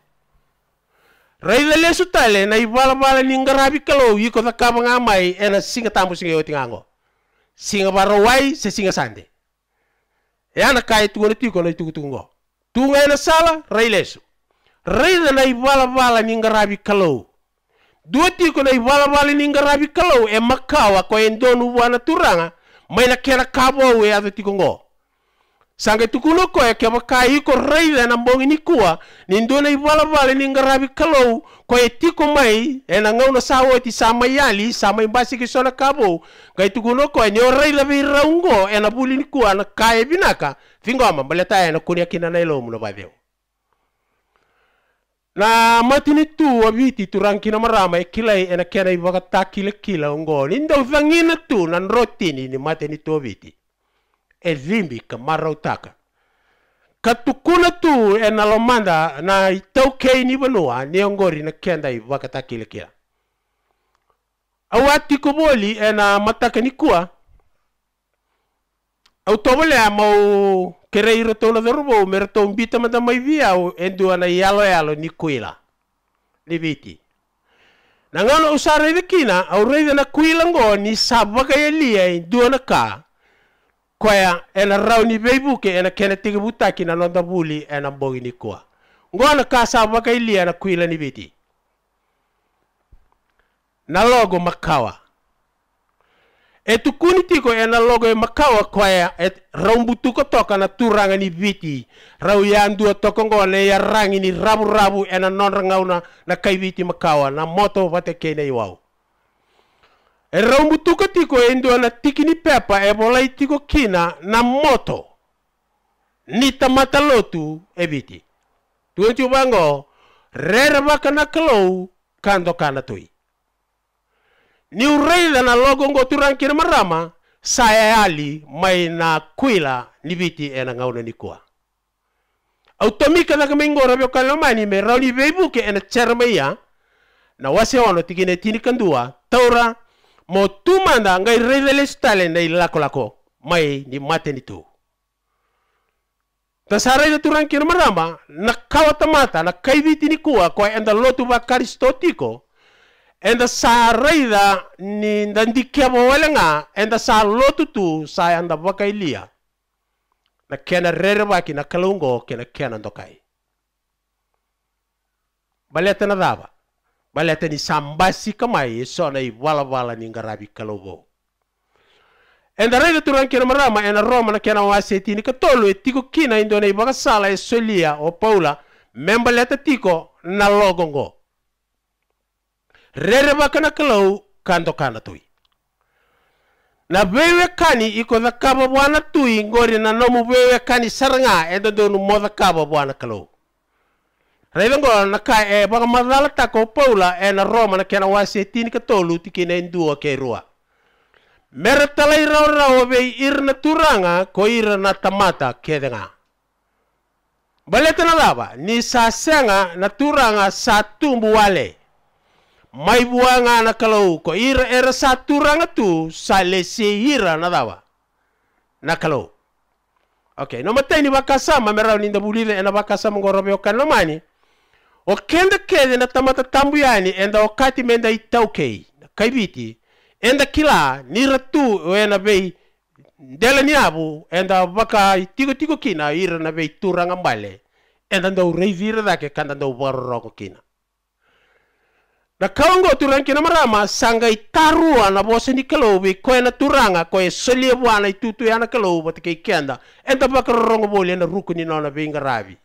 da lesu tale na ibala bala ni ngarabi kalo yiko ta kaba ngamai ena singa tambu singa yote ngango singa baro wai se singa sande yana e kai tuone tiko na tuku tu ngai na sala rai lesu da na ibala bala ni ngarabi kalo dueti ko na iwala wale ni rabi kalaw e makawa ko en donu wana turanga mai na kera kabo we ave tikongo sange tukuno ko e kema kai ko reile na mbongi ni kua ni ndona iwala wale ni rabi kalaw ko e tiko mai e na ngaw na sawo ti sama yali sama imbasi ki sona kabo kai tukuno ko e ni reile vi raungo e na buli ni kua na kai binaka fingoma mbaleta e na kunia kina na ilo muno badeo na matini tu wabiti viti tu marama e kilai ena na kena i vakata kila kila ninda ndo tu na rotini ni matini tu viti e zimbi ka mara utaka katukuna tu ena lomanda na itau kei ni vanua ni ngori na kenda i vakata kila kila awati kuboli ena mataka ni kua au tobole mau kere iro tola verubo mera to mbita mada mai via o endu ana yalo yalo ni kuila ni libiti na ngano usare kina au reida na kuila ngo ni sabaka ya lia endu na ka kwaya ena rau ni beibuke ena kena tiga butaki na londa buli ena mbogi ni kua ngona ka sabaka ya lia na kuila ni biti na logo makawa e tukuni tiko ena logo e makawa kwaya e raumbutuko toka na turanga ni viti rau ya ndua toko ngone ya rangi ni rabu rabu e na nonrangauna na kai viti makawa na moto vate kene iwau e raumbutuko tiko e ndua na tikini pepa e bolai tiko kina na moto ni tamata lotu e viti tuenchu bango rera baka na kalou kando kana tui ni ureila na logongo turankira marama sayayali mai na kuila ni biti ena ngauna ni kua automika na kamengora bio kalomani me rauli veibuke ena cermaya na wase wano tigine tini kandua taura mo tumanda ngai reilele stale na ilako lako mai ni mate ni tu tasara ida turankira marama na kawatamata na kaibiti ni kua kwa enda lotu ba karistotiko enda sa reida ni da ndikebo welenga enda sa lotutu sa anda wakailia na kena rerewa na kalungo kina kena ndokai baleta na dava baleta ni sambasi kamai sona i wala wala ni ngarabi kalungo enda reida turan kina marama ena roma na kena waseti ni katolo e tiko kina indone i bakasala e solia o paula membaleta tiko na logongo rereva kana kalau kanto kana tui na vewe kani iko dhakava bwana tui ngori na nomu vewe kani saranga edo donu mo dhakava bwana kalau Raivengo na kai e eh, baka madala tako paula e na Roma na kena wasi e tini ka tolu tiki na indua ke rua. Mera talai rau rau vei irna turanga ko irna tamata ke denga. Baleta na lava ni sa na turanga sa tumbu wale mai buanga na kalau ko ira era satu ranga tu sale ira na dawa na kalau okay no mate ni bakasa mera ni nda bulile ena bakasa mngorobe okana mani okende kede na tamata yani enda okati menda itauke kaibiti enda kila ni ratu ena bei ndela ni abu enda baka tigo tigo kina ira na bei turanga mbale enda ndo reivira dake kanda ndo baroroko kina da kaungo turang kina marama sanga itarua na bose ni kelobi ko na turanga ko solie bwana itutu yana kelobi bat ke kenda enta rongo bole na ruku ni nona binga rabi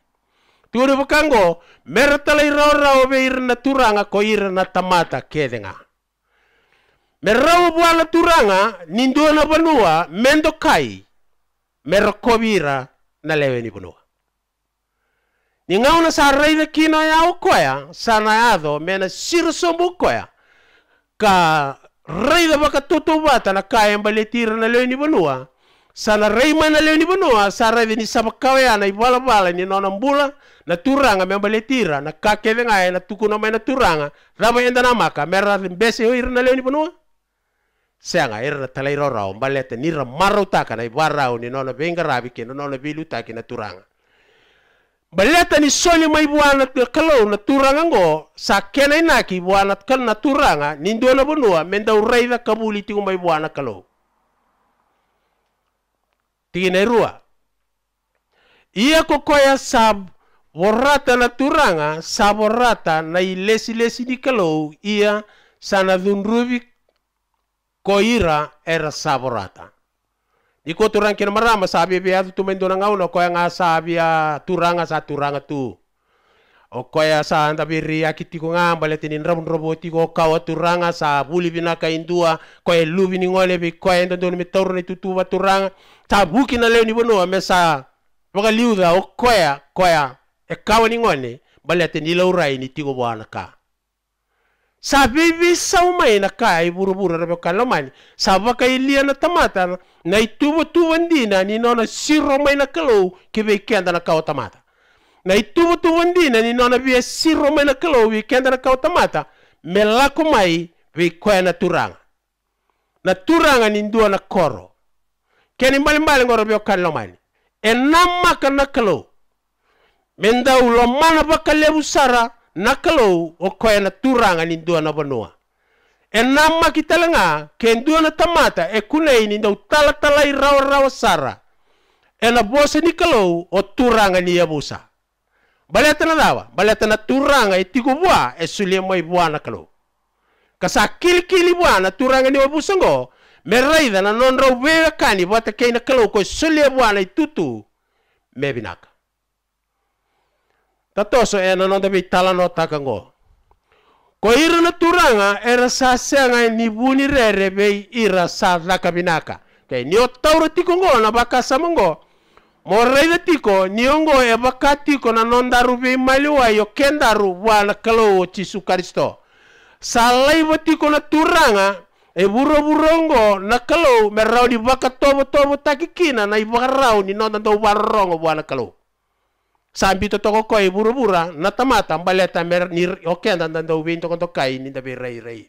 turi ro ro be ir na turanga ko na tamata kedenga merau bwana turanga ndona banua mendo kai merkobira na lewe ni banua ni ngauna sa reina kino ya ukoya sana yado mena sirusumbu koya ka reina baka tutubata na kaya mbaletira na leo ni banua sana reima na leo ni banua sa reina ni sabakawe na ibala bala ni nona mbula na turanga me mbaletira na kakeve ngai na tukuna na mena turanga rama enda na maka mera mbese hoir na leo ni banua seanga era na talairo rao mbalete ni ra marutaka na ibarao ni nona benga rabi nona bilu taki na turanga baleta ni soni mai buanat ke kalau na turanga ngo sa kenai na ki buanat kal na turanga nindo na bonua menda uraiva kabuli tingu mai buana kalau tigine rua ia kokoya sab borrata na turanga sa borrata na ilesi lesi di iya ia sana dunrubi koira era sa borrata Iko turang kina marama sabi biya tu mendona ngau no koya nga ya ah, turanga sa turanga tu. O koya sa anda biri ah, kiti ko ngam le tinin rabun roboti ko kawa ah, turanga sa buli bina ka indua koya lubi ni ngole bi koya ndo ndo mi ni tutu ba turang tabu kina na ni bono ame sa waka liuda o koya koya e eh, kawa ni ngone balete ni laurai ni tigo bwana ka. sabibi saumaina kai buruburu rabe kalamani saba kai liana tamata na ituba tuwandina ni nona siro maina kalau kibe kenda na kau tamata na ituba tuwandina ni nona bia siro maina kalau bi kenda na kau tamata melako mai bi kwena turanga na turanga ni ndua na koro keni mbali mbali ngoro bio kalamani enamaka na kalau mendau lo mana bakalebu sara nakalou o koe na turanga ni dua na vanua e nama ki talanga ke dua na tamata e kunei ni dau talatalai rawa rawa sara e na bose ni kalou o turanga ni yabusa baleta na dawa baleta na turanga e tiku bua e sulia mai bua na kalou kasa kilikili bua na turanga ni yabusa ngo me raida na non rau vewe kani bata kei na kalou ko sulia bua na itutu me binaka tatoso ena eh, non no taka ngo ko na turanga era sa senga ni buni rere be ira sa kabinaka ke ni otauro ngo na baka samongo moreira tiko ngo e baka tiko na nondaru be maliwa yo wa na kalo chisu kristo salaiva tiko na turanga e buro ngo na kalo merau ni baka tobo tobo takikina na ibarau ni nonda do barongo wana kalo sambi to toko koi burubura eh, na tamata mbaleta mer ni oke anda anda ubi to konto kai ni ndabe rei rei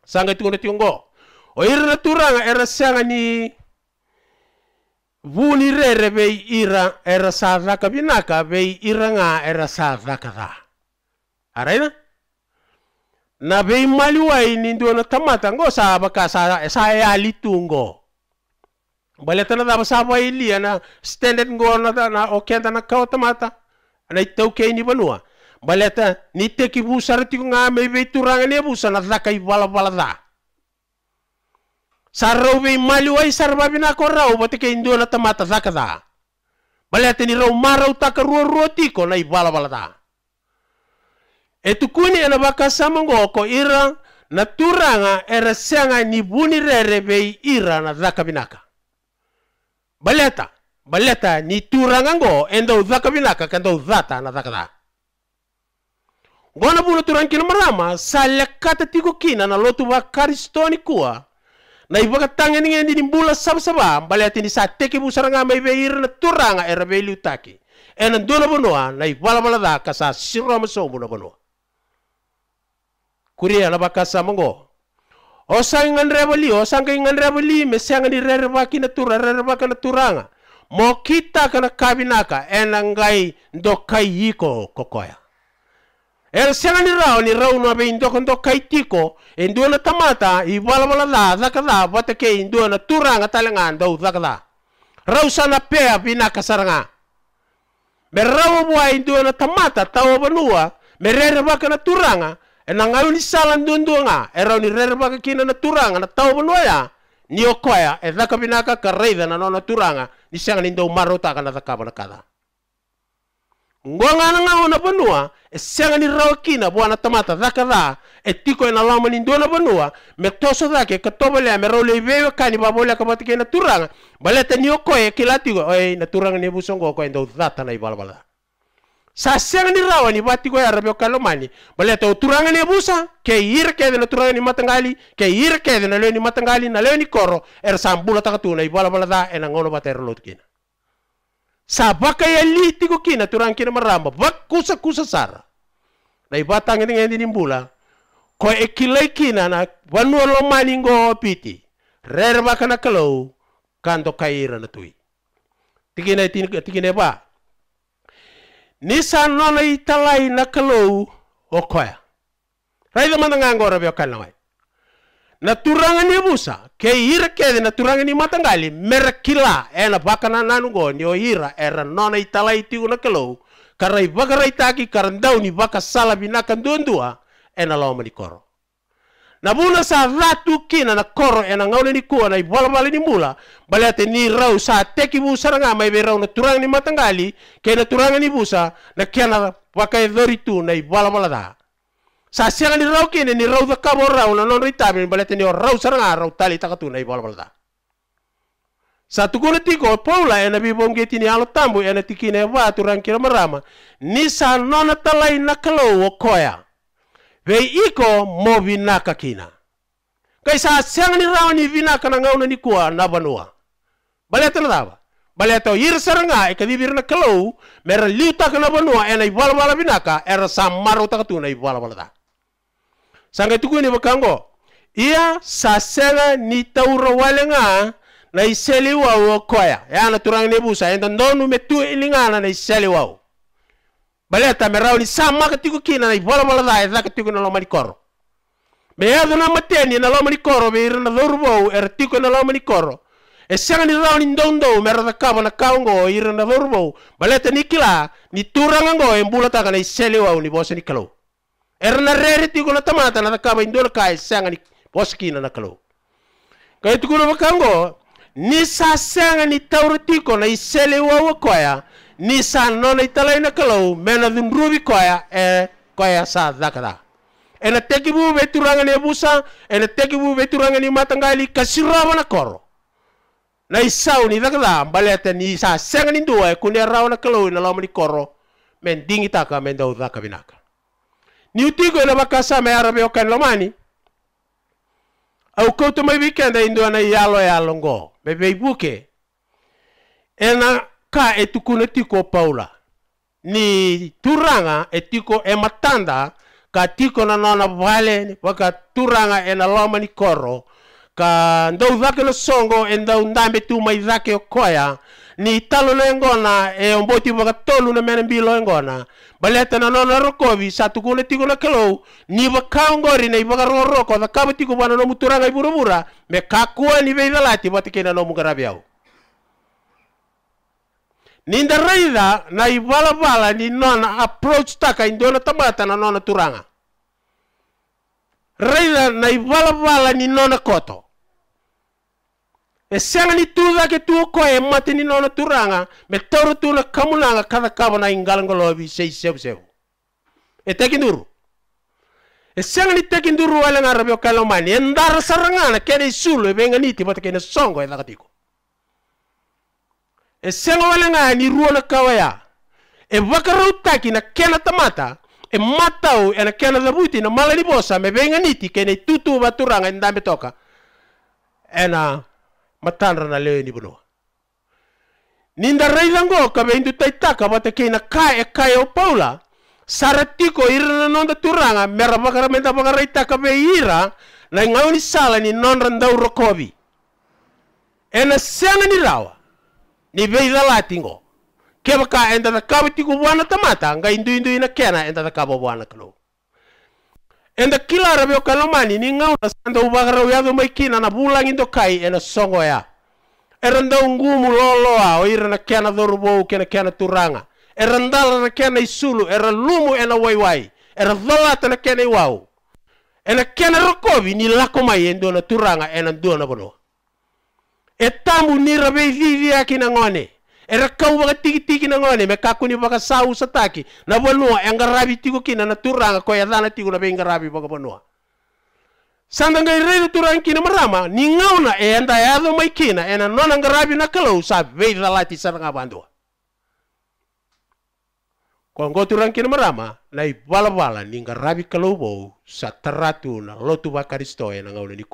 sanga tungo tungo o ira na turanga era sanga ni vuni rere bei ira era sadaka binaka bei ira nga era sadaka da araina na bei mali ni ndo na tamata ngo sa baka sa sa ya litungo bale tana daba sabo ili ana standard ngona ta na okenda na kau mata ana itau ke ni banua bale ta ni te ki ti nga me turanga ne busa na daka kai bala bala da sarau be mali wai sarba bina ko rau bote ke indona tamata daka kada bale ta ni rau marau takarua ka ruo ruo na i bala bala da e ana baka samango ko ira na turanga era senga ni buni rere be ira na daka binaka baleta baleta ni turanga ngo enda udhaka vinaka kenda udhata na na ngona bunu turankina marama salekata tiko kina na lotu va karistoni kua na ivaka tangeningeni ni bula sabasaba baleta ni sa teki bu saranga mai veir na turanga era veliu ena dona bonua na ivala dha kasa siroma sombu na bonua kuria na bakasa mongo o osa ingan o osa nga ingan revali me senga ni rerva kina tura rerva kana turanga mo kita kana kabinaka ena ngai ndokai iko kokoya el senga ni rao ni rao no be indoko ndokai tiko induana tamata i balabala la dakada bata ke induana turanga talanga ndo dakada rao sana pea binaka saranga me rao bua na tamata tawa banua me rerva kana turanga e na ngau ni sala nga e rau ni rere baka kina na turanga na tau manuaya ni okoya e dhaka binaka ka reitha na nona turanga ni sanga ni ndau maro taka na thakava na kada nga na ngau na panua e sanga ni rau kina buwa na tamata dhaka dha e tiko na lama ni ndua na panua me toso dhake katoba lea me rau leivewe kani babo lea ka batikina turanga baleta ni okoya kila tigo oi na turanga ni busongo okoya e ndau dhata na ibalabala sasiang ni rawa ni bati ko yara bio kalomani bale to turanga ni busa ke ir ke de turanga ni matangali ke ir ke de ni matangali na leoni ni koro er sambula ta tuna ibala bala da ena ngolo er lot kina sa baka ya litiko kina turanga kina maramba bak kusa kusa sara na ibata ngeni ngeni ni ko ekilai kina na wanu lo mani ngo piti rer baka na kalau kando kaira na tui tikina tikina ba Nisa nona italai na kalou o koya raida manda ngangora be okala wai na turanga ni busa ke ira ke na turanga ni matangali merkila ena bakana nanu go ni o ira era nona italai talai ti una kalou karai bakarai taki karandau ni baka binakan dua-dua ena lawa koro na sa ratu kina na koro ena na ngaule kua na ibala ni mula bale ate ni rau sa teki busa na ngama ibe rau na turanga ni matangali ke na turanga ni busa na kia na pakai e doritu na ibala bala da sa sianga ni rau kina ni rau kabo rau na non ritabi bale ate ni o rau rau tali takatu na ibala bala da sa tukuna tiko paula ena na bibom geti ni alo tambu e na kira e marama ni sa nona talai na kalau o vei iko mo vinaka kina kai sa siang ni rao ni vinaka na na ni kua na vanua baleta e na dava baleta o ir saranga e kadi na kalau mera liuta kana vanua e na ibala bala vinaka era sa maro ta na ibala bala da sanga tuku ni bakango ia sa siang ni taura walenga na iseli wau koya ya na turang nebusa enda donu metu ilingana na iseli wau bale ta sama ketiku kina na bola bola dai za katiku na lomani koro be yado na mateni na lomani koro be irna dorbo er tiku na lomani koro e sanga ni rau ni ndondo mero da kabo na kaungo irna dorbo bale ta nikila ni turanga ngo embula ta kana isele wa ni bose ni kalo erna rere tiku na tamata na kabo indol kais, e sanga ni bosa kina na kalo ka tiku na kango ni sa sanga ni na isele wa wa koya ni san non italai na kalau mena dimrubi koya e koya sa dakada ena teki bu beturanga ni busa ena teki bu beturanga ni matangali kasirama na koro na isau ni dakada balete ni sa senga ni dua e kunia rau na kalau na lama ni koro men dingi taka men dau daka binaka ni utigo na bakasa me arabe okan lomani au koutu mai weekend aindu ana ialo e alongo bebe ibuke ena ka e tukuna tiko paula ni turanga e tiko e matanda ka tiko na nona vale waka turanga e na loma ni koro ka ndau dhake na songo e ndau ndambe tu mai dhake o koya ni talo na engona e omboti waka tolu na mena mbilo engona baleta na nona rokovi sa tukuna tiko na kelou ni waka ngori na iwaka roroko dhakaba tiko wana no muturanga i burubura me kakua ni veidhalati watikena no mungarabiau ninda raida na ivalavala ni nona approach taka indiona tamata na nona turanga raida na ivalavala ni nona koto esianga ni tuza ke tuo e mate ni nona turanga me toru tu na kamunanga kada na ingalangolobi sei sebu sebu e tekinduru ni tekinduru wale ngarabio kalomani endara sarangana kene isulu ebenga niti bata kene songo edakatiko e senga wala nga ni ruona kawaya e vakarau taki na kena tamata e matau e na kena labuti na malani bosa me venga niti ke nei tutu vaturanga ndambe ndame toka e na matanra na leo ni bunua ninda reilango ka ve indu taitaka vata kei na ka e kai o paula sara tiko ira na nonda turanga mera vakara menda vakara itaka ve ira na ngauni sala ni nonra ndau rokovi e na senga ni rawa ni beida latingo keba ka enda ta tiku buana tamata nga indu na kena enda ta kaba buana kalo enda kila rabio kalomani ni ngau na sanda ubagara uyado maikina na bulang indo kai ena songo era eranda ngumu loloa o ira na kena dhorubo kena kena turanga erandala na kena isulu era lumu ena waiwai era eradholata na kena iwau ena kena rokovi ni lako mai e na turanga ena ndua na e tamu ni rabe vivia kina ngone e rakau baka tiki tiki na ngone me kakuni baga sau sataki na bonua e rabi tiku kina na turanga ko ya dana tiku na be rabi baka bonua sanda ngai na turanga kina marama ni ngauna e anda ya e do mai kina e na nona rabi na kalau sa be ralati saranga bandua Kongo ngo turanga kina marama na i bala bala ni rabi kalau bau sa teratu na lotu bakaristo e na ngauna ni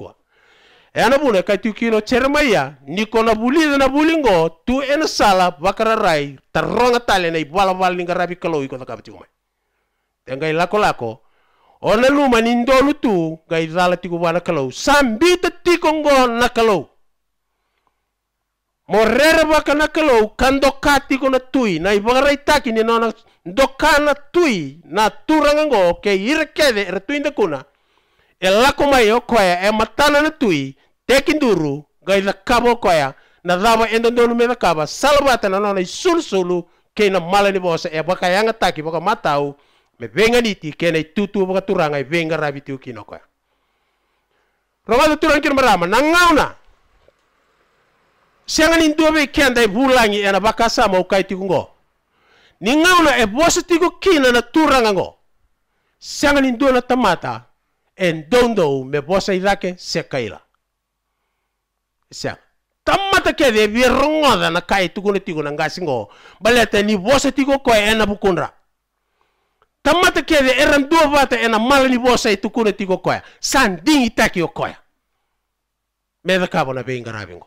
ena buna ka tu kino cermaya niko na bulida na bulingo tu en sala bakara rai taronga tale na ibala bal ninga rabi kalo iko taka bitu mai tengai lako lako ona luma ni nindolu tu gai zala tiku bana kalo sambita tikongo na kalo morere baka na kalo kandoka tiko na tui na ibakarai taki ni nona ndokana tui na turangango ke irekede retuinda kuna e la mai o koia e matana na tui tekinduru gai na kabo koya na dawa endo ndonu me na kaba salabata na nona sulu sulusulu na mala ni bosa e baka yanga taki baka matau me venga niti kena i tutu baka turanga i venga rabi tiu kino koia Rogado turang kira marama na ngauna sianga ni ndua be kenda i bulangi e na baka sama ukai tiku ngo ni ngauna e bosa tiku kina na turanga ngo sianga ni ndua na tamata endondo me bosa idake se kaila se tamata ke de bi rongoda na kai tukune tigo na ngasingo balete ni bosa tigo ko ena bukundra tamata ke de eram dua bata ena mala bosa tukune tigo ko san ding itaki ko me da kabo na be ingarabingo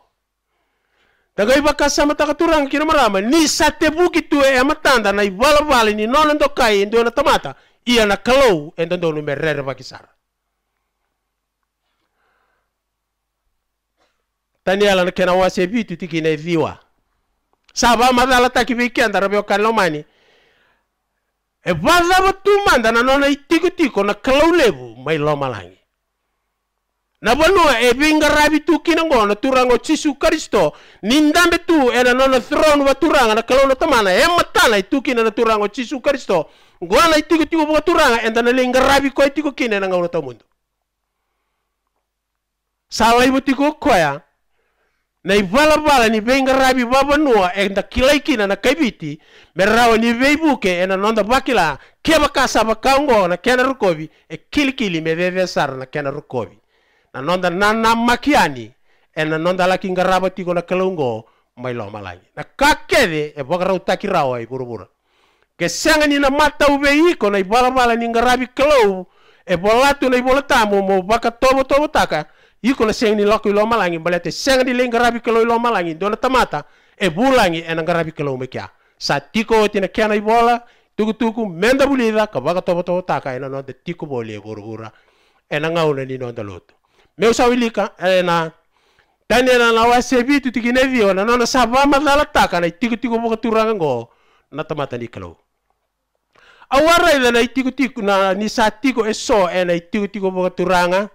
Dagai baka sama takaturang kira marama ni sate buki tu e amatanda na ibala bali ni nolan dokai e ndo na tamata iya na kalau endo ndo numerere bakisara. tani ala kena wase vitu tikine viwa saba madala takivikenda rabio kalomani e vaza vatumanda na nona itikotiko na kalaulevu mailomalangi na vanua e vingaravi kina ngono turango chisu kristo ni ndambe tu ena nona throne vaturanga na kalauna tamana e matana itukina na turango chisu kristo ngona itikutiko vaturanga enda na lingaravi ko itikukina na ngauna tamundu sala ivutiko koya na ivalavala ni vei vavanua e na kilaikina na kaibiti rawa ni veivuke e na nonda vakila kia vakasa vakaungo na kena rukovi e kilikili me vevesara na kena rukovi na nonda nana makiani e na nonda laki ngaraba tiko na kalaungo mailo malangi na kakeve e vakarautaki rawa e burubura ke sega ni na mata uvei iko na ivalavala ni ngarabi kalau e volatu na ibolatamu mo vakatovotovotaka le sengi lako ilo malangi balete sengni le ngarabi kilo ilo malangi dona tamata e bulangi en ngarabi kilo mekia sa tiko tina kena ibola tuku tuku menda bulida ka baka tobo tobo taka ena no de tiko boli e gurgura ena ngauna ni da loto me sa wilika ena tani na wa sebi tu tiki ne dio na nona saba madala taka na tiko tiko buka turanga ngo na tamata ni kilo awara ile na tiko tiko na ni sa tiko e so ena tiko tiko buka turanga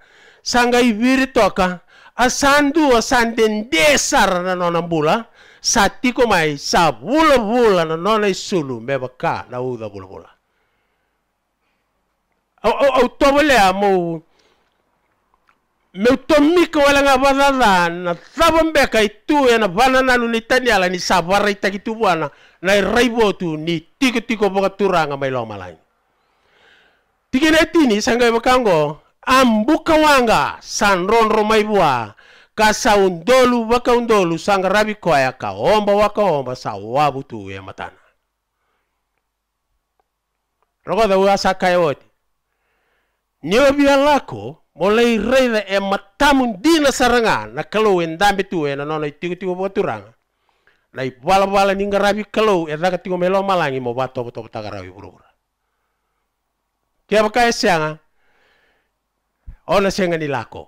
sangga ibiri toka asandu asande ndesara na nona bula sati mai sa bula bula na nona isulu meba ka na uda bula bula au au, au tobole amu meu wala nga badada na tabambeka itu ena ya na bana na ni taniala ni sabara itakitu bwana na raibo tu ni tiki tiko boka turanga mai lo malai tikene tini sangai bakango ambuka wanga sanronro maibuwa ka saundolu undolu sang rabi koya ka omba omba sa wabu tu ya matana rogoda wa sakaya wote niwa biwa lako mulai reida e matamun dina saranga na kalau endambe tu e na nona tigo tigo boturanga na ibala bala ninga rabi kalau e daka tigo melo malangi mo batu boto botagarawi burura Tiap kaya e sianga, ona senga ni lako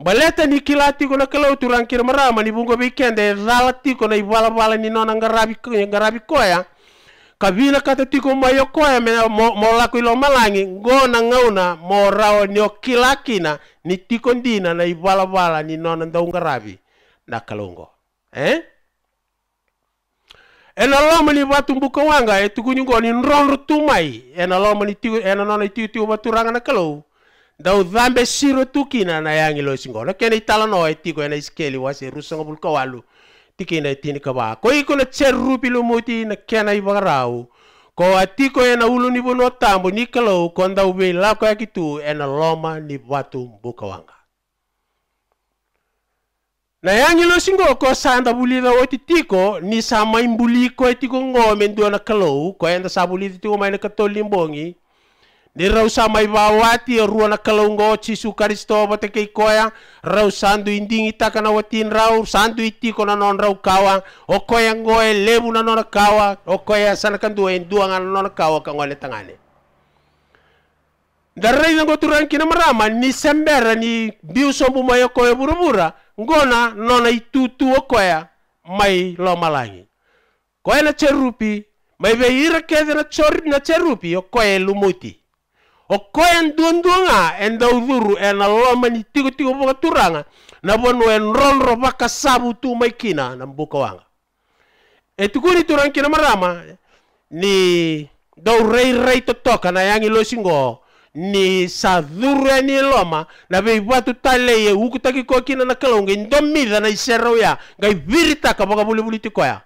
baleta ni kilati na kalau turang kira marama ni bungo kende zalati na ibala bala ni nona ngarabi ngarabi ya kabila kata tiko mayo ya mena mo, mo lako ilo malangi na ngauna mo rao ni na ni tiko ndina na ibala bala ni nona ndau ngarabi na kalongo eh ena loma ni batu mbuka wanga e tukunyungo ni nronro tumai ena loma ni tiu ena nona tiu tiu baturanga na kalau da u dhambe siro tukina na yangi lo singolo kene itala no etiko ena iskeli wa se rusongo bulka walu tikina etini kaba ko iko na cherupi lo muti na kena ibarau ko atiko ena ulu ni bono tambo ni kalo konda ube lako ya kitu ena loma ni watu mbuka wanga na yangi lo singolo ko sanda bulida woti tiko ni sama imbuliko etiko ngome ndio na kalo ko enda sabulidi tiko maina katoli mbongi ni rausa mai vawati o e rua na kalaunga o Jisu Kristo ba te kei koia rau sandu inding ita na watin rau sandu iti kona non rau kawa o koia ngoe lebu na nona kawa o koya sana kandu e ndua ngana nona kawa ka ngole tangane darrei na gotu ranki na marama ni sembera ni biusombu mai o koya burubura ngona nona itutu o koia mai lo malangi koia na cherupi mai veira kede na chori na cherupi o koia e lumuti oko en duanduanga en dauduru en alomani tigo vakaturanga na vonu en rolro vakasavu tumaikina na mbuka wanga e tukuni turankina marama ni dau reirai totoka na yangi losingo ni sadhuru ni loma na vei vatu taleie huku takikokina na kalaunga indomida na iserauya ngai viritaka vakavulivuli tikoya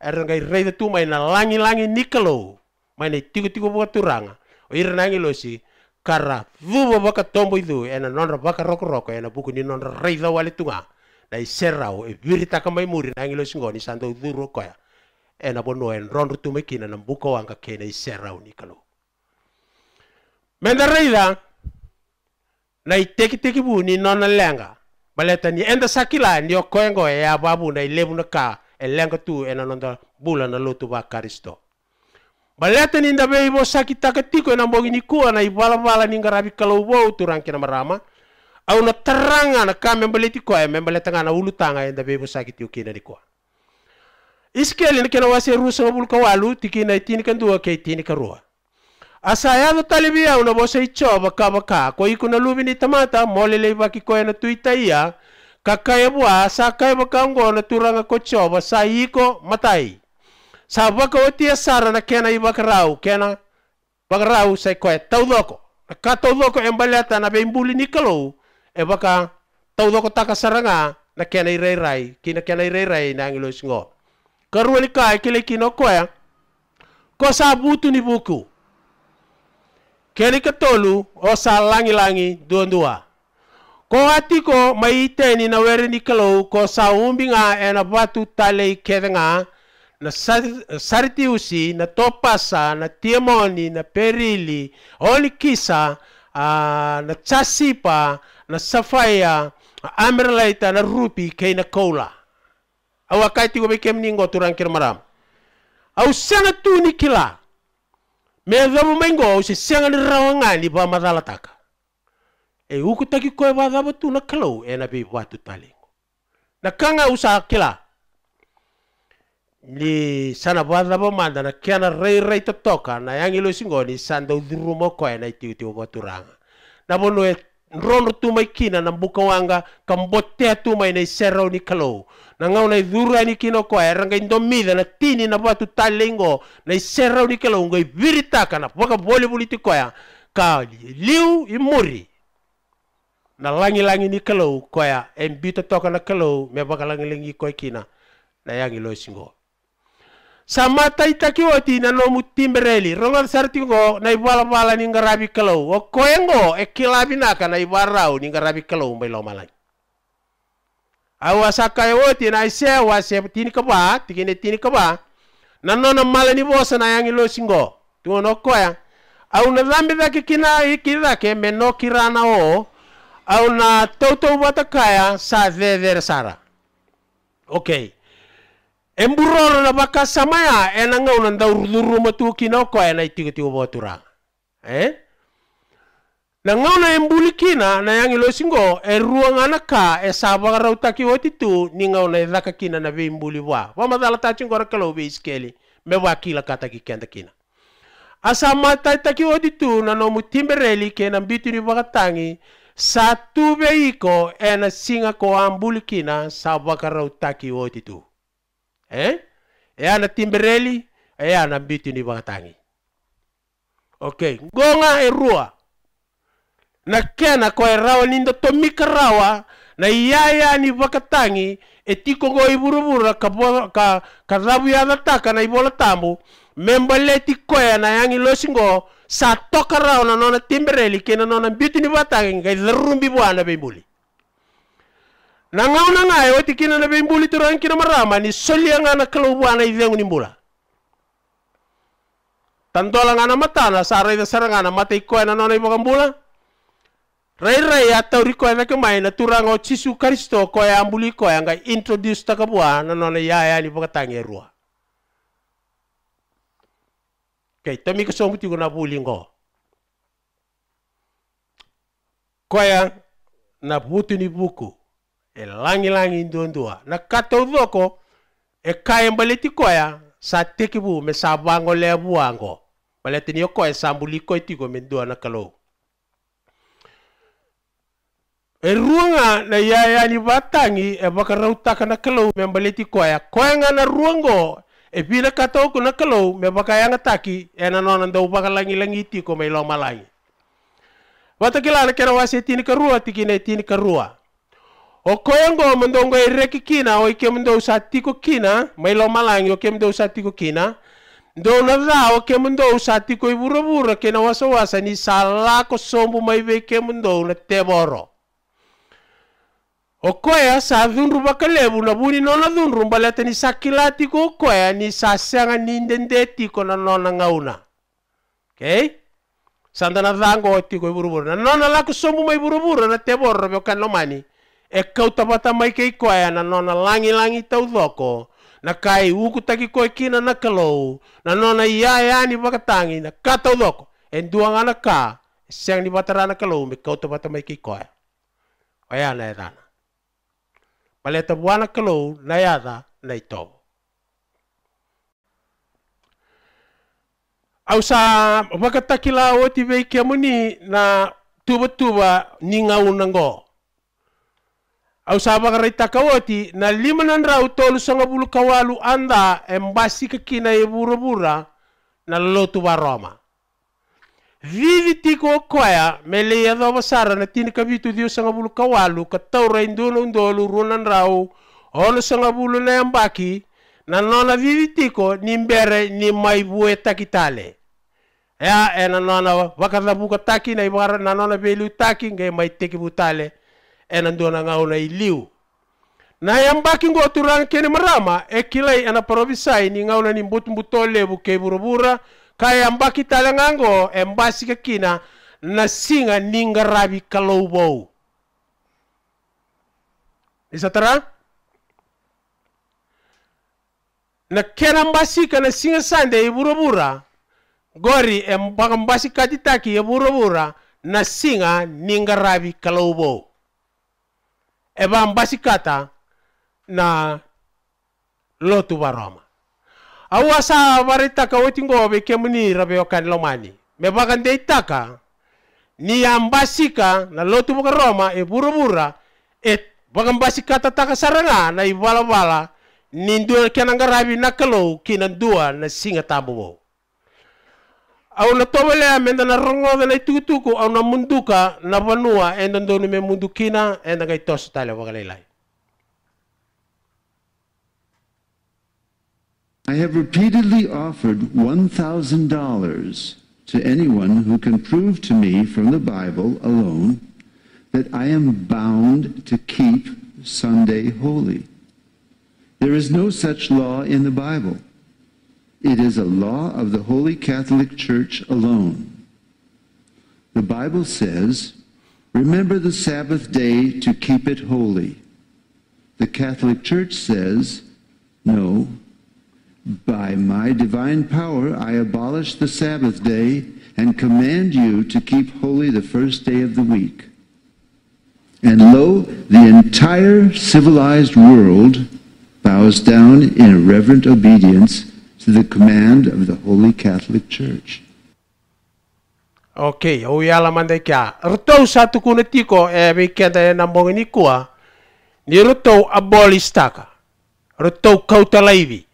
erra ngai reita tuma ina langi langi nikalou mai na itikotikuvakaturanga oir nangi losi kara vuva vaka tombo idu ena nonra vaka rokoroko ena buku ni nonra reitha wale tunga na iserau e viritaka maimuri nangi losi ngoni santo iduru koya ena bono en tume kina na mbuko wanga kena iserau nikalo menda reitha na teki bu ni nona lenga baleta ni enda sakila ni okoengo ya babu na ilebu na ka elenga tu ena nonda bula na lotu va karisto balete ninda be ibo saki ketiko ena mbogi ni kuwa na ibala ni ngarabi kalau bo uturang kina marama au na teranga na ka membeleti ko ay membeleta tanga na ulu tanga enda be ibo saki tiuki na diko iskeli na kena wase rusa ngabul ka tiki na itini kan duwa ke tini ka Asa asaya do talibia una bo coba choba ka baka ko iku na lubi ni tamata mole le baki ko na tuita ia kakaya bua sa kaya baka na turanga ko coba, sa iko matai Sabu ko tia sara na kena i e bakarau kena bakarau sai koe tau doko. Na ka tau doko e mbaleta na bembuli ni kalau e baka tau doko taka saranga na kena i e rei kina kena i e rei rai na ngilo singo. Karua ni e kile kino koe ko sabu tu ni buku. Keni ketolu o langi langi dua dua. Ko hati ko mai teni na weri ni kalau ko nga e na batu talei kedenga na eh, Sardiusi na Topasa na Tiemoni na Perili, Olikisa uh, na Chasipa na Safaya na Amrelaita na Rupi kei na Kola. Au wakati wabike mningo turankir maram. Au sanga tuni kila. me Mezabu mengo au si sanga ni rawangani ba madalataka. E uku taki koe wadhabu tu na kalau ena bi watu talingo. Na kanga usa kila ni sana bwatha manda na kiana rairai totoka na yang'ilo isingoni sanda uthurumo koena itiuti turanga na bonwe nrono tuma kina na mbuka wanga kambotea tuma na iserau ni kalou na ngau na ithura ni kino koe ranga indomitha na tini na bwatu talingo na iserau ni kalou ngai viritaka na bwaka boli buliti koya ka liu imuri na langi langi ni kalou koya embi toka na kalou me bwaka langi langi koe kina na yang'ilo isingoni samata taki ti na mutimbereli timbereli sarti go na ibala bala ni ngarabi kelo o koengo e kilabi naka na ibarau ni ngarabi kelo mbai lo malai sakai woti e na ise wa se tini ba tikine tini ba na na mala ni bosa na yangi lo singo tuono koya au na da dake kina iki dake meno kirana o au na bata kaya sa dheder sara okay emburoro na baka samaya ena nga unanda urduru matu na ko ena itigo tigo botura eh na nga una kina na yangi lo singo eruanga na ka esaba ga rautaki tu ni nga una edaka kina na vei bwa wa madala ta chingora kalo be iskeli me wa kila kata ki kenda kina asa mata taki otitu na no mutimbereli kena mbitu ni bagatangi sa tube iko ena singa ko kina sa baka rautaki otitu eh? eyana eh, timbereli eh, ana mbiti ni batangi okay ngonga erua na kena ko erawa nindo tomika rawa na iyaya ni bakatangi ah, etiko go iburubura ka ka rabu ya dataka na ibola tambu membole tiko ya na yangi losingo sa toka rawa na nona timbereli kena nona mbiti ni batangi ngai zerumbi bwana bembuli nangau ngai wati kina na bembuli tiro turang kina marama ni soli anga na kalau buana ivengu nimbula na ngana matana sara ida sarangana mata ikoe na nona ibokambula rai rai atau rikoe na kemai na o cisu karisto koe ambuli koe anga introduce takabua na nona ya ni tangi e rua Kai tami ko somu tigo na buli ngo. na butu ni buku e langi-langi nduandua na kato doko e kae mbaleti koya sa tekibu me sa vango le avuango ma ni tini e sambuli ko e tiko me na kalou e ruanga na ni vatangi e vakarautaka na kalou me mbaleti ya koya koenga na ruango e bila katou ko na kalou me vakayanga taki e na nona ndo langi tiko me i Wata kila na kera wasi e tini karua tiki na e tini karua okoyongo mundongo ireki kina o ike mundo usatiko kina mailo malangi oke mundo usatiko kina ndo narra oke mundo usatiko iburoburo kina waso wasa ni sala ko sombu maibe ke mundo na teboro okoya sa dhunru bakalebu na buni nona dhunru balete ni sakila ko okoya ni sasenga ni ndende tiko na nona ngauna okay sandana zango tiko iburoburo na nona la ko sombu maiburoburo na teboro byokan mani e kautapata mai kei koe na nona langi tau taudhoko na kai uku taki koe kina na kalou na nona ia e ani wakatangi na ka taudhoko e duanga ka e seng ni na kalou me kautapata mai kei koe. O na e rana. Male tabuana kalou na iada na i au sa wakatakila o ti vei kia muni na tuba tuba ni ngau na au savakaraita kawoti na lima nan rau tolu sangabulu kawalu anda embasi kekina e burubura e na lotu wa Roma. Vivi tiko koya mele ya dhawa sara na tini kabitu diyo sangabulu kawalu kataura indolo e indolo runan rau ono sangabulu na yambaki na nona vivi tiko ni mbere ni maibue takitale. Ya e na nona wakadhabuka taki na ibara na nona belu taki nge maiteki butale ena ndona ngauna iliu na yambaki ngo turan keni marama e kilai ana provisai ni ngauna ni mbut mbutole buke burubura ka yambaki talangango embasi kina na singa ninga rabi kalobou tara na kena mbasi na singa sande e burubura gori embaka mbasi katitaki i e burubura na singa ni rabi kalobou evanbasikata na lotu varoma au asa varitaka wetingobe kemuni rabeokani lomani me vakadeitaka ni ambasika na lotu vakaroma e vuravura e vakambasikata taka saranga na ivalavala ni dua ndua kenangarabi nakalou kinandua na singa tabuvo me rongo munduka na vanua e me e na gai tale I have repeatedly offered $1,000 to anyone who can prove to me from the Bible alone that I am bound to keep Sunday holy. There is no such law in the Bible. It is a law of the Holy Catholic Church alone. The Bible says, Remember the Sabbath day to keep it holy. The Catholic Church says, No, by my divine power I abolish the Sabbath day and command you to keep holy the first day of the week. And lo, the entire civilized world bows down in reverent obedience to the command of the Holy Catholic Church. Okay, o ia la mande kia. Rotou sa tu kuna tiko e me kenda e namongi ni kua. Ni rotou abolistaka. Rotou kauta laivi.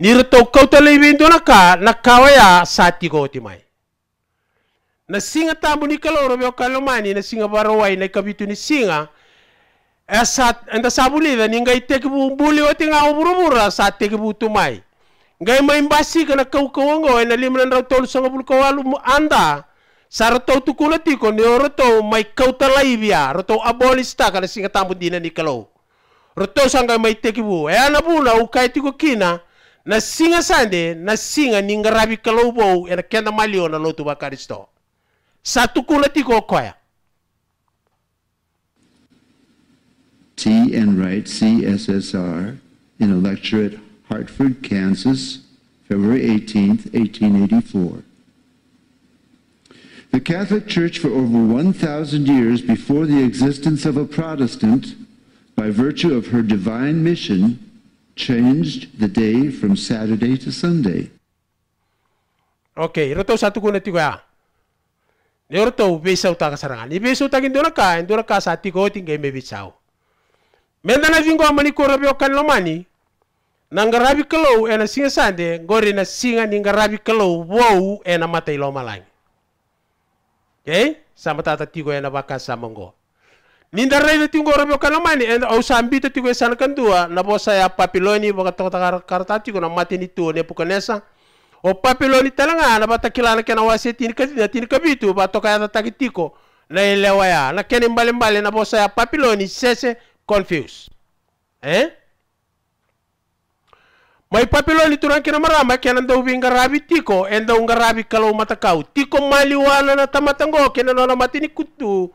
Ni rotou kauta laivi indona ka na kawaya sa tiko ti Na singa tambu ni kaloro me kalomani na singa barawai na kabitu ni singa. Esa enda sabulida ni ngai teki bumbuli o tinga uburubura sa teki butumai. ngai kana na kau wai eh, na lima na rau tolu sangapulu kawalu mu anda sara tau tukula tiko ni oro tau mai kautalaivia ro tau aboli taka kana singa tambu dina ni kalau ro tau sangai teki tekibu e eh, ana buna ukai tiko kina na singa sande na singa ni ngarabi kalau bau e eh, na kenda malio na lotu bakaristo satu kula tiko koya T and write CSSR in a lecture at Hartford, Kansas, February 18, 1884. The Catholic Church for over 1,000 years before the existence of a Protestant, by virtue of her divine mission, changed the day from Saturday to Sunday. Okay, roto satu kuna tiga. Dia roto ubesa utaka sarangan. Ibesa utaka indora ka, indora ka sati ko tingai bisao. Menda na vingo amani korabe kan lomani. na ngarabi ena singa sande ngori na singa ni ngarabi kelou wow ena matai lo malang okay sama tata tigo ena baka sama ngo ninda na tigo rabi kana mani ena au sambi to tigo e kan dua na bosa ya papiloni baka to karta tigo na mati ni tu ne nesa o papiloni talanga na bata kilana kena waseti ni kadina tin kabitu ba to kaya ya takitiko na elewa ya na kene mbali mbali na bosa ya papiloni sese confuse eh mai papiloni turan kina marama kena ndau bi ngarabi tiko enda ngarabi kalau matakau tiko mali wala na tamata ngo kena nona matini kutu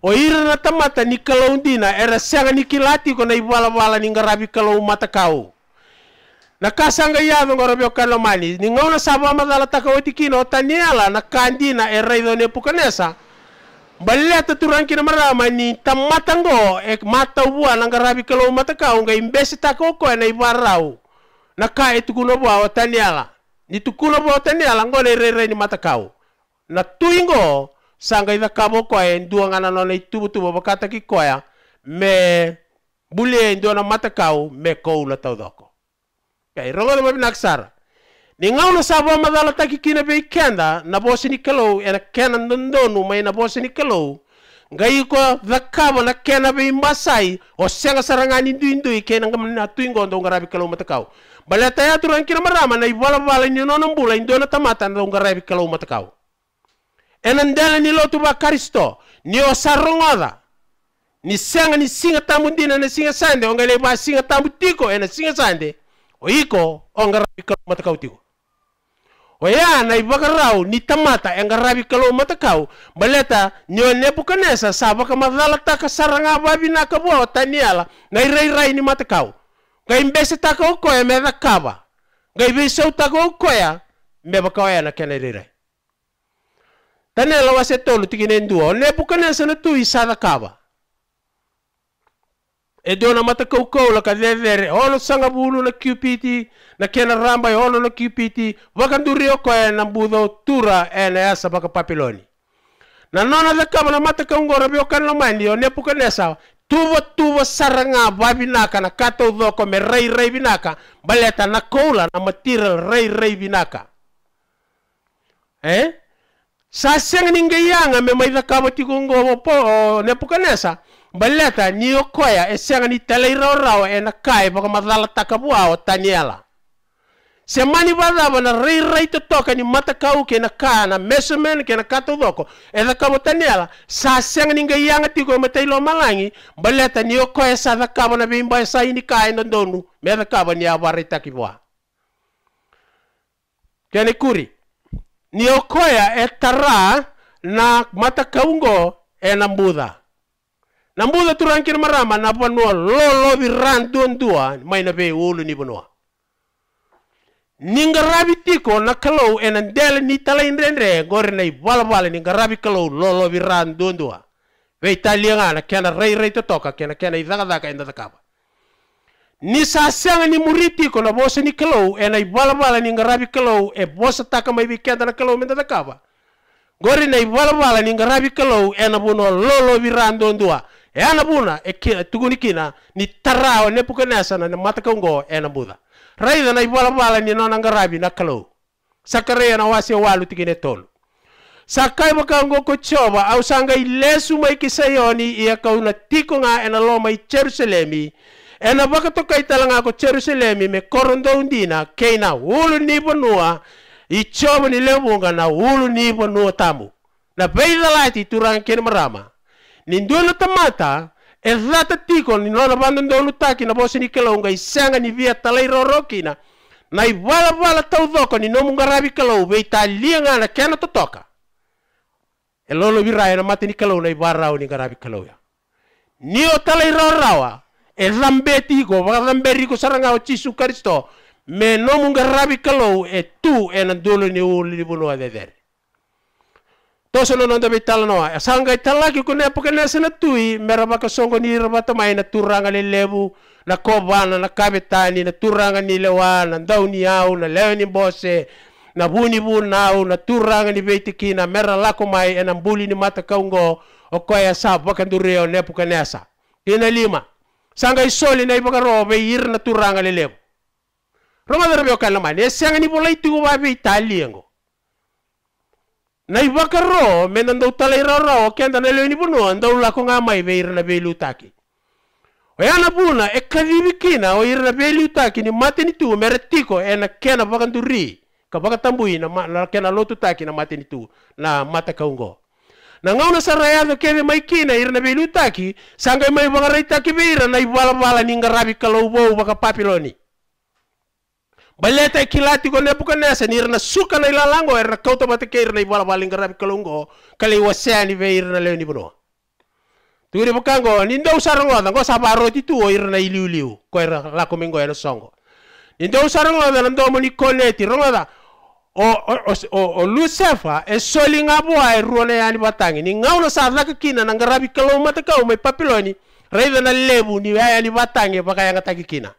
o ira na tamata ni kalau dina era sanga ni kilati ko na ibala bala ni ngarabi kalau matakau na kasanga yave ngorobio mali ni ngona saba takau tikino taniala na kandina era idone pukanesa baleta turan kina marama ni tamata ngo ek mata ubua na ngarabi kalau matakau ngai mbesi takoko na ibarau na ka e tukuno bua o tani ala ni tukuno bua o tani ala ngone rere ni matakau na tuingo sangga ida kabo koe ndua ngana nona itubu tubu bakata ki koea me bule ndua na kau me kou na taudoko kai rongo e na mabina aksara ni ngau na sabo madala taki kina be ikenda na bosi ni kelou ena kena ndondonu mai na bosi ni kelou ngai ko dhakaba na kena be masai o senga sarangani nduindui kena ngamna tuingo ndo ngarabi kelou kau bala ya teatro en kira marama na ibala bala ni mbula indo na tamata na unga rebi kalau matakau enandela ni lotu ba karisto ni osarongoda ni senga ni singa tamu dina na singa sande onga leba singa tamu tiko ena singa sande oiko iko onga rebi umata matakau tiko o ya na ibakarau ni tamata enga rebi kalau matakau baleta ni onebukanesa sabaka madala taka saranga babi na kabuwa taniala na irai rai ni matakau ngai mbeca itagåkoya methakaba ngai bica utagåkoya mebakoya na kenerire tane wase tolu tigine nduo ne bukane sana tu isa dakaba e dona mata kau kau la kadevere olo sanga bulu na QPT na kena ramba e olo na QPT waka nduri ko ya na budo tura e na asa baka papiloni na nona dakaba na mata kau ngora bio kan lo mani o ne bukane sa tuvatuva tuva saranga vavinaka na katau me rairai vinaka baleta na koula na material rairai vinaka eh sa senga ninga yanga me maida kabo tikungo bo po nepukanesa baleta ni okoya esenga ni teleirao rao e na kai baka taniela se mani varava na rairai totoka ni matakau ke na kā na measurement ke na kā todoko e thakavo tani ala sa siaga ni ngai aga tiko e matailo baleta ni o koe sa thakava na veimba e saini kā e nodonu me thakava ni a varai takivoa kene kuri ni o e na matakaungo e na buda na buda turankina marama na vanua lolovi randuandua mai na veiulu ni vanua ninga rabi tiko na kalau enan ndele ni talai ndrendre gore nei bala bala ninga rabi kalau lolo bi ran dondua vei talinga na kena rei rei totoka toka kena kena idaka zaka enda zakaba ni sasanga ni muriti ko na bosa ni kalo ena i bala bala ni ngarabi e bosa taka mai bi kenda na kalau menda takapa gore na i bala bala ni ngarabi ena bono lolo bi ran dondua ena buna ekina tuguni kina ni tarao nebukadnesana ni matakaungo ena buda raida na ibalabala ni nona ngarabi na kalau sakareya na wase walu tikine tolu sakai bakango kochoba au sanga ilesu mai kisayoni ia kauna tiko nga ena loma i Jerusalemi ena baka tokai talanga ko Jerusalemi me korondo undina keina ulu ni bonua i choba ni lewunga na ulu ni bonua tamu na beidalati turang ken marama ni ninduenu tamata ezata tiko ni ninola banda ndonu taki na bosi nikelonga isenga ni via talai rorokina na ivala vala taudhoko ni nomu ngarabi kelou be italia ngana kena totoka elolo biraya na mate ni kelou na ivarau ni ngarabi kelou ya nio talai rorawa ezambe tiko vazambe riko sarangao chisu kristo me nomu ngarabi kelou e tu e na ni uli ni bunu adedere toso no nonda bital no a sanga itala ki kune poke na sena tui mera baka songo ni raba tamai na turanga le lebu na kobana na kabetani na turanga ni lewa na dau au na lewe bose na buni bu nau na turanga ni beitiki na mera lako mai na mbuli ni mata kaungo o koya sa baka ndureo ne poke nesa ina lima sanga isoli na ibaka robe ir na turanga le lebu Roma darbio kalama ne sanga ni bolai tuwa be italiengo Nai ibaka ro me ndau talai ro ro ke anda na leoni bunu ndau lako nga mai ve irna be taki. Oya e kadi kina o irna be taki, ni mati ni tu mere tiko e na kena baka nduri ka tambui na na kena lotu taki na mati ni tu na mata kaungo na ngau na sarayado keve mai kina irna e be taki, sangai mai baka raitaki be na ibala bala ni ngarabi kalau bau baka papiloni baleta e kilati go ne buka ni irna suka na e ilalango irna kauta bata ke irna ibala baling garab kalungo kale wasea ni ve irna leo ni buno turi bukango ngo ni ndo sarongo da ngo sabaro ti tuo irna iliuliu ko irna la komengo ya songo ni ndo sarongo da ndo mo ni koneti rongo o o o o lucefa e soli ngabua e ruone yani batangi ni ngaulo sa la kina na ngarabi kalungo mata kau mai papiloni Raida na lebu ni waya ni batangi baka e kina.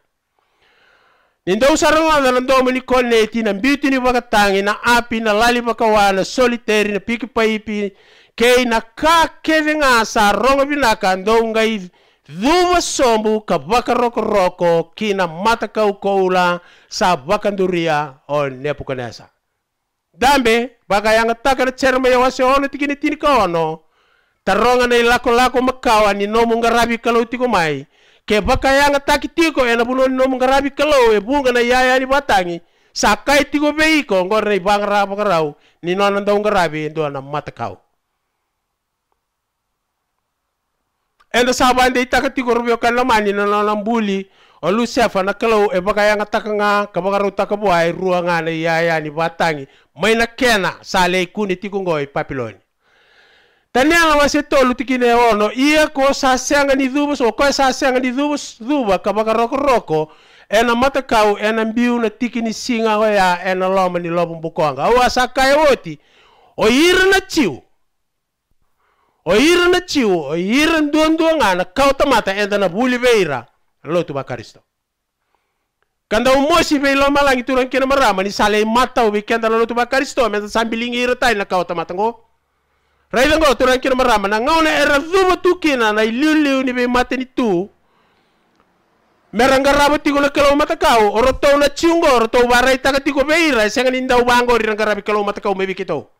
Nindo saranga na nando muli kolneti na beauty ni baka na api na lali vakawa na soliteri na pikipaipi kei na ka keve nga sa rongo vinaka ndo ngai dhuva sombu ka vakarokoroko roko roko kina mata sa baka o nepukanesa Dambe baka taka na cherma ya wase ono tikini tini ka ono taronga na ilakolako makawa ni nomu ngarabi kalau tiko mai ke baka yanga taki tiko ena bunon no mungarabi kelo e bunga na yaya ni batangi sakai tiko beiko ngor nei bang ra bakarau ni no na ndong ngarabi ndo na mata kau enda saban de taka tiko rubio kala mani na mbuli buli lu sefa na kelo e baka yanga taka nga kabakaru taka buai ruanga na yaya ni batangi maina kena sale kuni tiko ngoi papiloni tanianga wase tikine ono ia ko saseanga ni dubus o koe saseanga ni dubus duba kabaka roko roko ena matakau ena mbiu na tiki singa o ya ena loma ni lobo mbukonga au asakae woti o ira na chiu o ira na chiu o ira nduan duan ana kau tamata enda na buli beira lotu bakaristo Kanda umosi be loma langi turang kena marama ni sale mata ubi kenda lotu bakaristo menta sambilingi ira tai na ngoo raive go tora kira marama na ngone era zuma tu kina na liu ni be mate tu meranga rabo tiko na kelo matakau oro na chiungo oro tau barai taka tiko beira senga ninda ubango ri ranga rabi kelo matakau mebi kito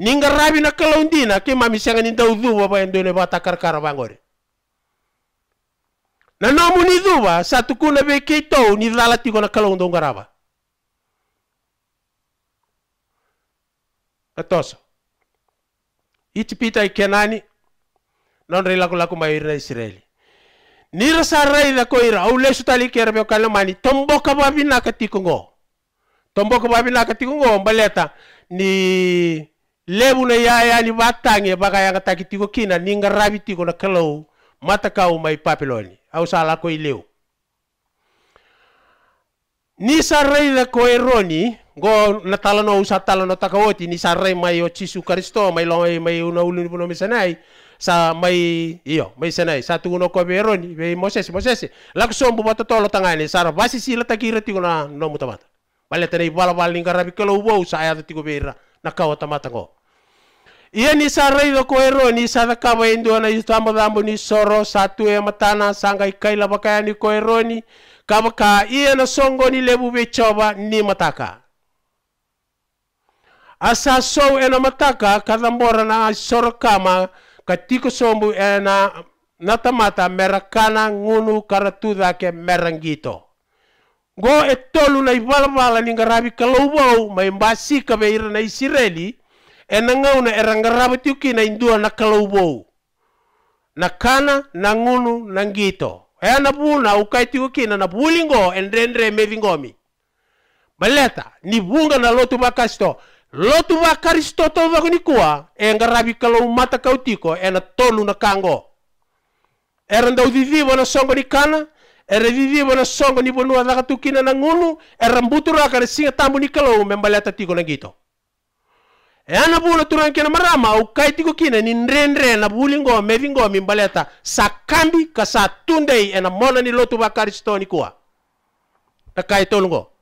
ninga rabi na kelo ndina ke mami senga ninda uzuba ba endone ba takar kara bangori na nomu ni zuba satu kuna be kito ni zala tigo na kelo ndonga raba Katoso. itipita ikenani londre ilakulaku na israeli nira ko ira au lesu tali kera me kala mani tomboka babina katikungo tomboka babina go mbaleta ni lebu na yaya ni batange baka yang kina ni ngarabi tiko na kalou mata mai papiloni au sala ko ileu ni ko eroni go na talano usa talano takawoti ni mai o cisu karisto mai lo mai una ulun puno misenai, sa mai iyo mai senai sa tungo ko beroni be moses moses lakso bata tolo tangani sara basi sila takira tiko na no mutamata bale tani bala bala rabi kelo wo sa ayat tiko beira na kawa tamata go iya ni sarai do ko sa da kaba indo na istamo dambo ni soro satu e matana sangai ikai labakaya ni ko eroni kabaka ia na songo ni lebu be choba ni mataka asa sou ena mataka kadambora na sorokama katiko sombu ena natamata merakana ngunu karatuda ke merangito go e tolu na ibalabala ni ngarabi kalowau mai mbasi kabe ira na isireli ena ngauna era ngarabi tiuki na indua na kalowau na kana na ngunu na ngito ea na buna ukaitiku kina na bulingo endrendre mevingomi baleta ni bunga na lotu bakasto lotu wa karistoto vakuni kua e ngarabi kalau mata kautiko e na tonu na kango era ndau vivivo na songo ni kana era vivivo na songo ni bonua vakatukina na ngunu era mbutu raka na singa tambu ni kalau me mbaliata tiko na gito e ana turan kina marama u kai kina ni nrenre na bulingo me vingo mi mbaliata sa kambi ka sa tundei ena mona ni lotu wa karistoto ni kua na tolungo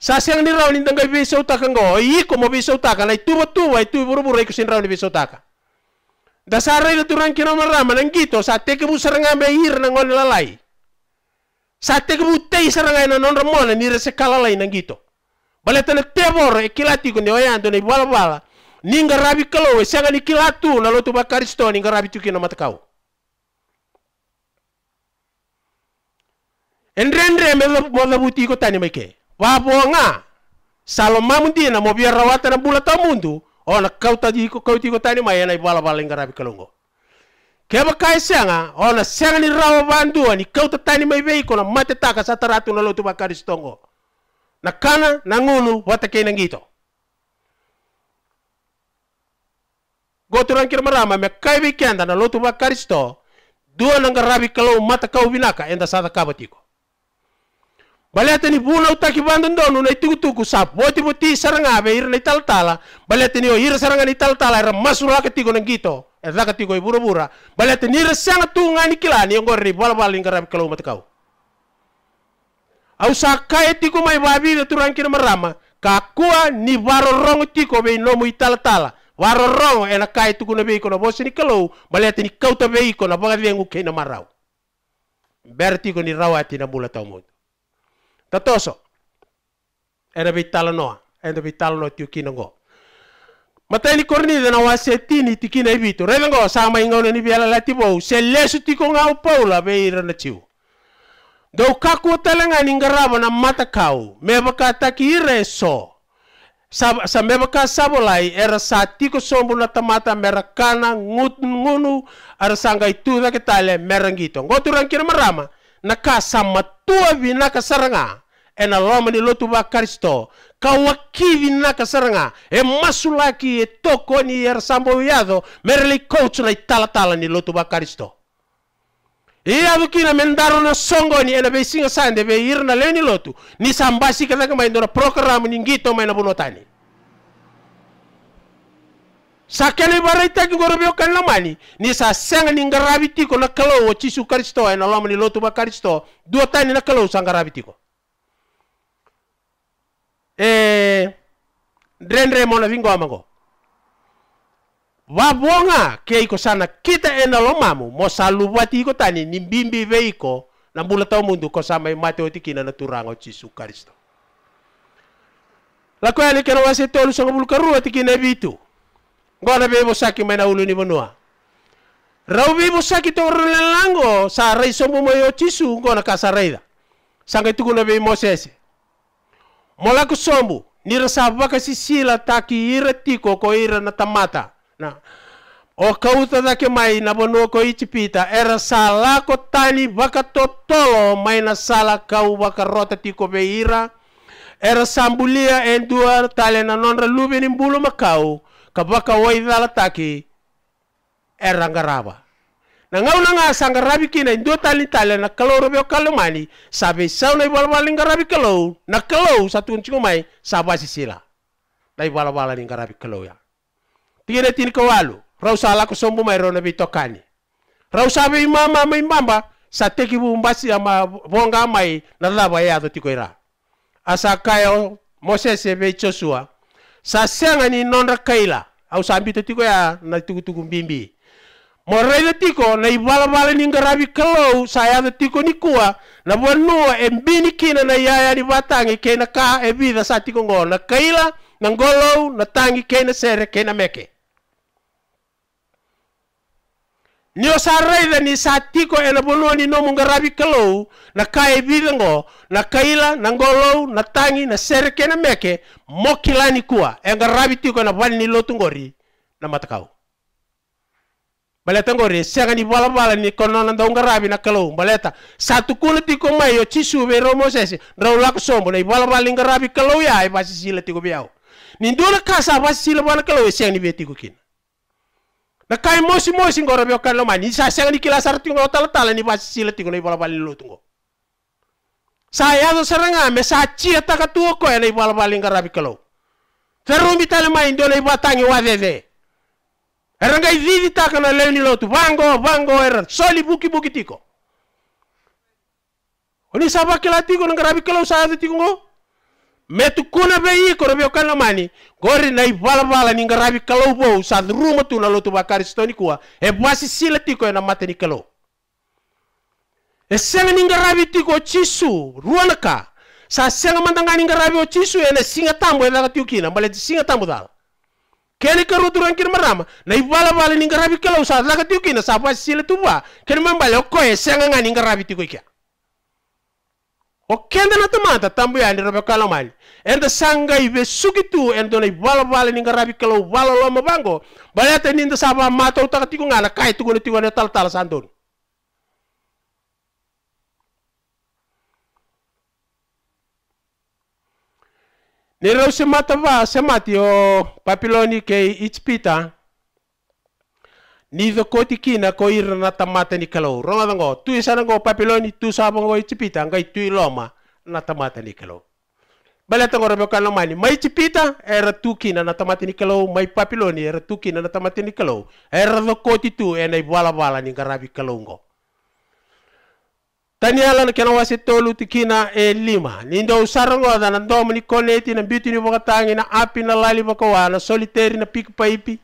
sasiang ni rauni danga bisa utaka ngo iko komo bisa utaka lai tubo tuwa itu buru buru iko sin rauni bisa utaka dasara itu turang kira marama nang gitu sate kebu seranga beir nang ngol lalai teke bu tei seranga nang non ramona ni resekala lai nang gitu baleta nak tebor e kilati ko ndewa yanto ne bala bala ninga rabi kalo we sanga ni kilatu na bakaristo ninga rabi tuki na matakau Enrendre me lo buti ko tani kei. Wabonga, salo mundi na mobiar rawata na bula mundu ona kauta ji ko kauti ko tani mai na bala bala ngarabi kalongo keba kai sanga ona sanga ni rawa bandu ni kauta tani mai bei ko na mate taka sataratu na lotu bakari stongo na kana na ngulu wata gitu. nangito goturan kir marama me kai bi kenda na lotu bakari sto dua nangarabi kalau mata kau binaka enda sata kabatiko ni buna utaki donu na itukutuku sap boti boti be ir na balete ni o ira saranga ni tala ira masuru la tigo na gito ira la tigo i bura bura baletani ira sanga tu ngani kilani yang gorri bala bala kalau mati kau au sakai tigo mai babi na turang kira merama kakua ni rong tiku be nomu italtala warorong ena kai tuku na be bosi ni kalau baletani kau tabe na bagat be ngukai na marau Berti ko ni rawati na bula tau mutu na toso ena be noa, ena be talanoa tiu kina go matai ni korni dana wa tiki tikina ibito e rena ngo sama ingo ni biala latibo se lesu tiko ngau paula be irana tiu do kaku talanga ni ngaraba na mata kau me baka takire so sa, sa mebaka sabolai era sa tiko sombu na tamata merakana ngut ngunu ara sanga itu da ketale merangito ngoturang kira marama naka sama tua bina kasaranga ena lomani lotu bakaristo kawakivi na kasaranga e masulaki e toko ni ersambo yado merli coach na itala tala ni lotu bakaristo iya e bukina mendaro na songo ni ena besinga sande be irna leni lotu ni sambasi kada kama indora program ni ngito na bunotani sakene baraita ki gorobio kan lamani ni sa senga ni ngaraviti ko na kalou o chisu karisto ena lamani lotu bakaristo duotani na kalo sangaraviti ko e eh, drenre mona vingo amango wabonga keiko sana kita ena lomamu mo salubati ko tani nimbimbi veiko na mbula tau mundu ko sama mate otikina na turango Jesu Kristo la kweli kena wase tolu songa bulu karu otikina bitu ngona bebo saki mena ulu ni bonua rau bebo saki to rulelango sa rei sombo mo yo Jesu ngona kasareida sanga tukuna be Moses molaku sombu nira sabu baka sila taki ira tiko ko ira na tamata na o kauta dake mai na bono ko ichipita era sala ko tani baka totolo mai na sala kau baka rota tiko be ira era sambulia endua tale na nonra lubi ni mbulu makau kabaka waidala taki era ngaraba na ngau ngasa nga rabi kina indo tali tali na kalau robe kalau mani sabe sauna na ibal bal rabi kalau na kalau satu kunci mai sabasi sila na ibal bal rabi kalau ya tiga tin ko walu rau sala ko sombu mai rona bi tokani rau sabe imama mai mamba teki bu mbasi ama bonga mai na laba ya do kayo moses e be chosua sasenga ni nonra kaila au sambito ya na tugu bimbi moraida tiko na ivalavala ni kalou kalau sayada tiko nikua na vanua e bini kina na yaya ni batangi kena ka e vida sa tiko ngo na kaila na ngolou na tangi kena sere kena meke nio sa raida ni sa tiko ena vanua ni nomu ngarabi kalou na ka e vida ngo na kaila na ngolou na tangi na sere kena meke mo mokilani kua e ngarabi tiko na wani ni lotu ngori na matakau baleta ngore senga bala bala ni kono ndonga rabi na kalou baleta satu kula ti ko mayo ci sube romo sese raw la ko sombo na bala bala nga rabi kalou ya e basi sila ti ko biao ni ndola kasa basi sila bala kalou e beti ko kin na kai mosi mosi ngoro bio kalo ma ni sa senga ni kila sarti ngoro tal tal ni basi sila ti ko bala bala sa ya do serenga me sa ci ta ka tu ko ni bala bala nga rabi kalo Ferrumi tale mai ndole ibatangi wa eranga izizi taka na leni lotu vango vango era soli buki buki tiko oni saba kila tiko nang rabi kila usaha tiko ngo metu kuna be iko rabi okana mani gori na ibala bala ning rabi kala ubo usaha ruma tu na lotu bakari stoni kuwa e basi sila tiko na mate ni kalo e senga ning rabi tiko chisu ruanaka sa senga mandanga ning rabi o chisu ene singa tambo ela tiukina mbale singa tambo dala kele karu turan kir marama na ibala bala ninga rabi kala usa la katiu kina sapa sile tuba kene mambale oh, ko esenga ngani ninga rabi tiko kia o kende na tamata tambu ya ndirobe kala mali enda sanga ibe sukitu endo na ibala bala rabi kala bala lo mabango balata ninda sapa mata utaka tiko ngala kai tuko ne tiko ne tal tal santun nireu simatava sematio papilonike itspita nido koti kina ko ira na tamata ni kalau ronga dango tu isana go papiloni tu sabo go itspita ngai tu iloma na tamata ni kalau bale tango rebe kala mani mai chipita era tu kina na tamata ni kalau mai papiloni era tu kina na tamata ni kalau era do koti tu enai bala bala ni garabi kalau ngo tani na kena wasi tolu tikina e lima ninda usarango da na ndomo ni koneti na bitu ni tangi, na api na lali wa na soliteri na pik paipi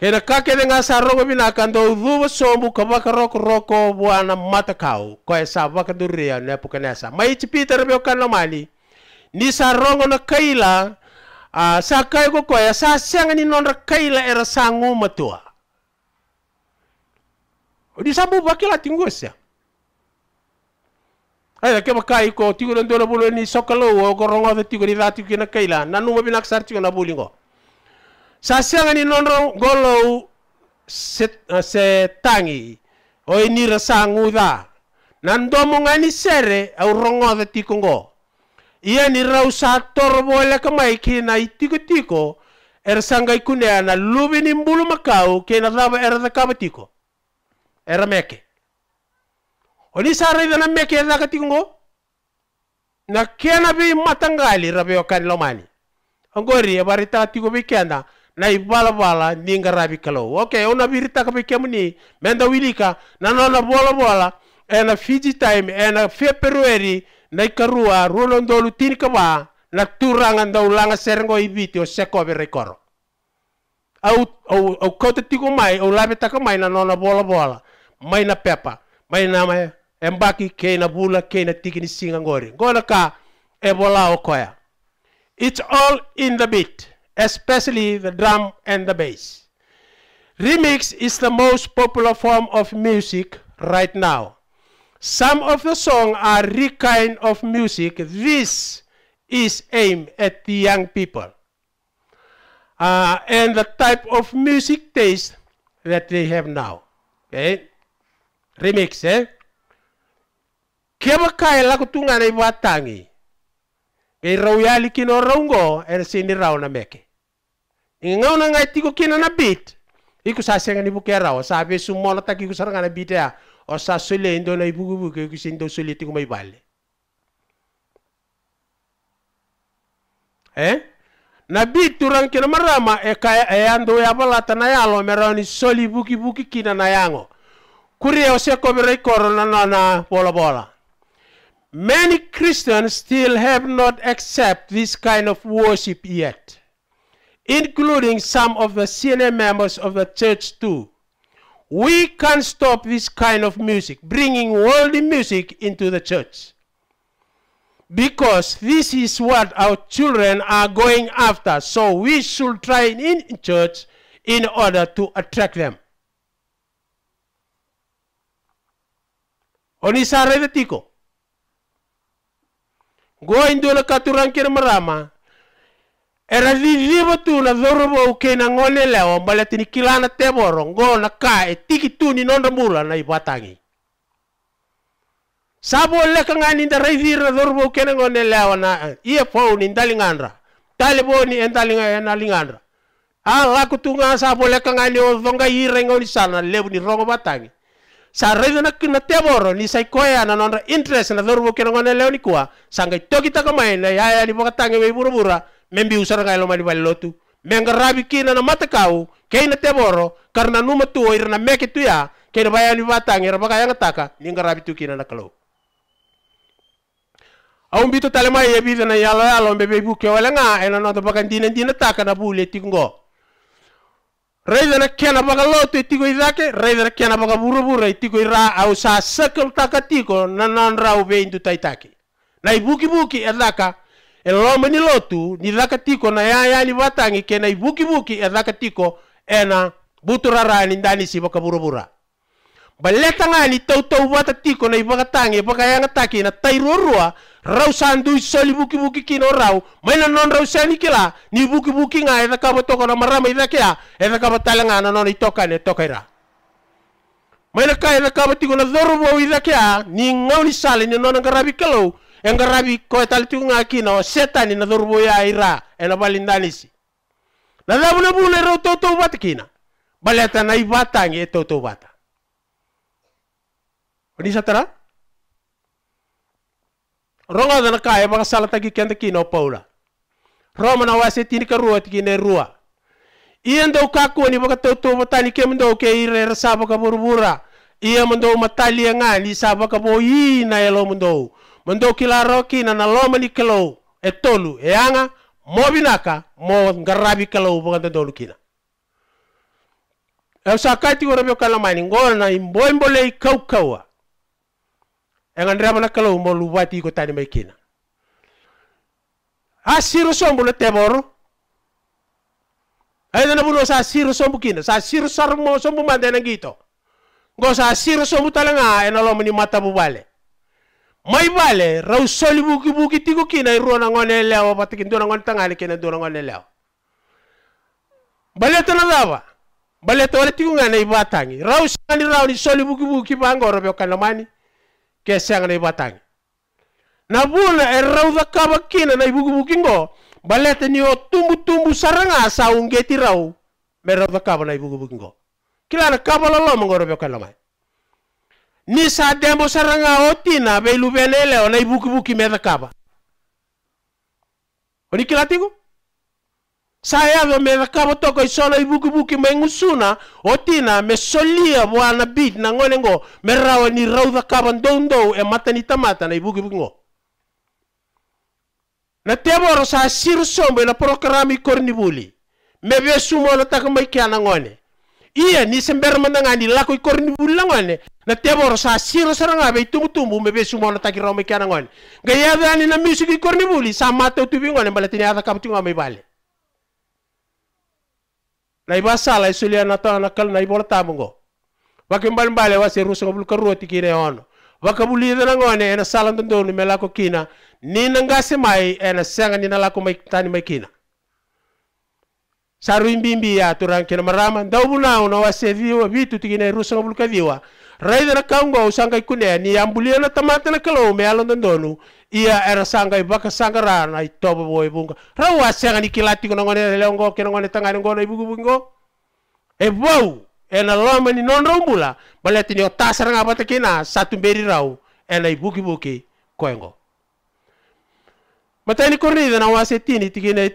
kena kake de ngasa rogo bina kando uduwa sombu kabaka roko roko buana matakau ko esa baka duria ne pukanesa mai chipiter be kana mali ni sarongo na kaila a sa kai go ko esa sanga ni nonra kaila era sangu matua Odi sambu bakila tinggosia Aia ke makai ko tigo ndo dole bulo ni sokalo wo go rongo de tigo da tigo na kaila na numa bina sar tigo na bulingo. Sa sianga ni nonro golo se se tangi o ni rasa nguda. Na mo ngani sere au rongo de tigo ngo. Ia ni rau sa torbo ele mai ki na itigo tigo er sanga ikunea na lubi ni mbulu makau ke na dava er da kabatiko. Era meke. oli saraive na meke na katingo na kena bi matangali rabe okan lomani angori abari ta tigo bi kenda na ibala bala ninga rabi kalo okay ona birita ka bi kemni menda wilika na nona bola bola ena fiji time ena february na ikarua rolondolu tin ka ba na turanga ndau serengo ibiti o sekobe rekoro au au au kota tigo mai au labe taka na nona bola bola mai na pepa mai na mai embaki kena bula kena tikini singa ngori ngona ka ebola okoya it's all in the beat especially the drum and the bass remix is the most popular form of music right now some of the songs are re kind of music this is aimed at the young people uh, and the type of music taste that they have now okay remix eh Kia makae la kutunga na iwatangi. Kei rau yali kino raungo er sini rau na meke. Ingau na ngai tiko kina na bit. Iku sa senga ni buke rau. Sa abe sumono taki ku saranga na bit ya. O sa sule indo na ibu gubu ke kusin do sule tiko mai bale. Eh? Na bit turang kina marama e kaya e ando ya balata na yalo meroni soli buki buki kina na yango. Kuria ose komere korona na na bola bola. Many Christians still have not accepted this kind of worship yet, including some of the senior members of the church too. We can't stop this kind of music, bringing worldly music into the church. Because this is what our children are going after, so we should try in church in order to attract them. Oni sa go indula katuran kir marama era vivivo tu na zorobo uke na ngone leo mbala tini kilana teboro ngo na ka e tiki tu ni nonda mula na ibatangi sabo leka ngani nda raivir na zorobo uke na ngone leo na ia fau ni ndali ngandra talibo ni endali ngandra a laku tu nga sabo leka ngani o zonga ire ngoni sana lebu ni rongo batangi na ni sai kinatevoro lisaikoeana nonra interest na dorbo thoruvukirango leo ni kua sanga taka ya itokitaka maene yaya livokatange veivuravura membiusaraga loma livalilotu menga ravi kina na matakau keina tevoro karna numa tuo ira na meke tuya keina vayani vatange ra vakayanga taka ninga ravi tu kina na kalau aumbito talemai evivena yalo yalo mbe veivukeoelenga ena dina vakandinadina taka na vule tikongo na kena bakaloto itiko idake na kena bakaburabura itiko e ira au sa sakal takatiko na nanra ubeindu taitake na ibukibuki edaka elomba ni lotu ni daka tiko na yaya ni batangi kena ibukibuki edaka tiko ena buturarani ndani si bakaburabura baleta ngani tau tau bata tiko na ibakatangi bakayanga taki na tairorua raw sandui du soli buki buki kino raw maina non raw sani kila ni buki buki nga eta kaba toko na marama ita kia eta kaba talanga na non itoka ne toka ira maina ka eta kaba tiko na zoru bo ita kia ni ngau ni sali ni non ngarabi kelo e ngarabi ko eta litu nga kino setani na zoru bo ya ira ena balindanisi na dabu na bune raw toto bata kina baleta na ibata ngi toto bata Oni satara? ronga dana kaya maka salata ki kenta ki no paula roma na wase tini ka rua tiki ne rua iya ndo kaku ni baka tau tau matani ke mendo ke ire rasa baka burbura iya mendo matali yang ngani sa ka bo yi na elo ya mendo mendo kila roki na na loma ni kelo e tolu e anga mo binaka mo ngarabi kelo baka tau kina Eu sakati ora meu calamani ngona imboimbole kau kaua engandira mana kala umo lubati ko tani mai kina a siro sombu le teboro ai na bulo sa siro sombu kina sa siro sarmo sombu mande na gito go sa siro sombu talanga enalo mani mata bale mai bale rau soli buki buki tiku kina iru na ngone lewa patikin dona ngone tangani kina dona ngone lewa baleta na dawa baleta wale tiku ngana ibatangi rau sani rau ni soli buki buki bangoro bekana mani ke siang nei batang na bula e rauda kaba kina na ibuku bukingo balete ni o tumbu tumbu saranga sa ungeti rau me rauda kaba na ibuku bukingo kila na kaba lolo mongoro be kala mai ni sa dembo saranga otina tina be lu benele na ibuku buki me da kaba oni kila tigo sayave mevakavotoko isolo ivukivuki maingusuna otina mesolia vuana bit nangone ngo merawa ni raudhakava ndoundou e matanitamatana ivukivuki ngo na tevoro sa siro sombo ina programa ikornivuli meve sumona taka maikia nangone iya ni sembera mandangani lako ikornivuli nangone na tevoro sa siro sarangave itumutumbu meve sumona takirao maikia nangone nga yave ani na music ikornivuli sa mata ngone mbalatini athakava tingua maivale E na iba sala isulia na to na kal na ibor tamungo wakimban bale wase ruso ngabul karuoti kine ono wakabuli na ngone ena sala ndondoni melako kina ni nangase mai ena senga ni lako mai tani mai kina saru imbimbi ya turan kina marama ndaubu na una wase viwa vitu tigine ruso ngabul kadiwa raida na kaungo usanga ikune ni ambulia na tamata na kalo me alondondonu ia era sanga ibaka sanga rana itobo ibu ibunga rawa senga nikilati kuna ngone leongo kina ngone tangani ngono ibugu e ebau ena lama ni non rombula bale tini otasar ngapa satu beri rau ena ibuki buki Mata Matani kurni na wase tini e, na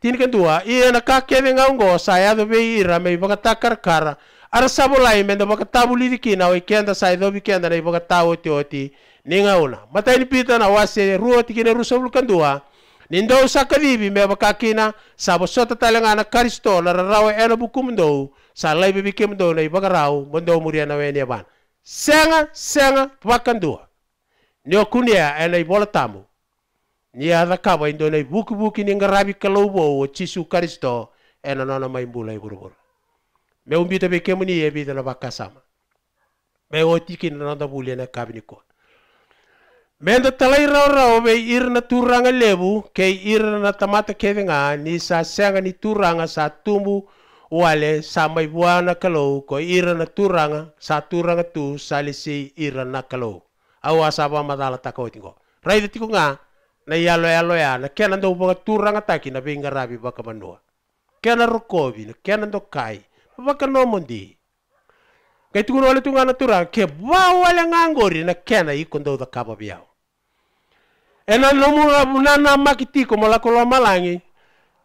tini kedua iya na kakeve ngaungo saya do be ira me takar kara ara sabolai mendo baka tabuli dikina o ikenda sai do bikenda na ibaka tawo tioti ninga una mata ni pita na wase ruo tikine ruso bulkandua nindou sakavivi me bakakina sabo sota na karisto la rarawe ena bukumdou sa lai bibi kimdou na ibagarau muria muriana wenya ban senga senga dua, nio kunia ena ibola tamu ni ada kaba indo na buku buku ni ngarabi kalaubo o chisu karisto ena nona mai mbula iburubur ya me umbita kemuni ebi na bakasama me otiki na nanda kabini kabiniko Mendo talai rau rau be ir na turanga lebu ke ir na tamata kevenga ni sa senga ni turanga sa tumbu wale sa mai buana kalau ko ir na turanga sa turanga tu salisi ir na kalau. Au asaba madala takau tingo. Rai de tikunga na yalo yalo ya na kena ndo bunga turanga taki na binga rabi baka banua. Kena rokobi na kena ndo kai. Baka nomondi. kai tu no le tu ngana tura ke ba wala ngangori na kena iko kondo da kaba biao ena no mu na na malangi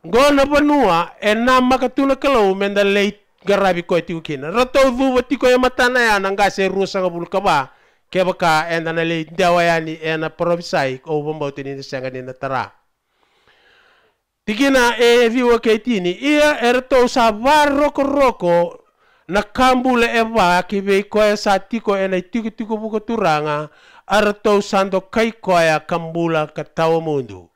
go na bonua ena makatuna kalo menda leit garabi ko ti ukina rato du wati ko matana ya na nga se rusa ga bul kaba ke enda na leit dawa yani ena provisai ko bomba tini ni sanga tara Tikina e viwa kaitini, ia erto sa roko roko na kambule e wa ki be ko e sa tiko e nei tiko tiko buko turanga arto sando kai ko kambula ka tau mundu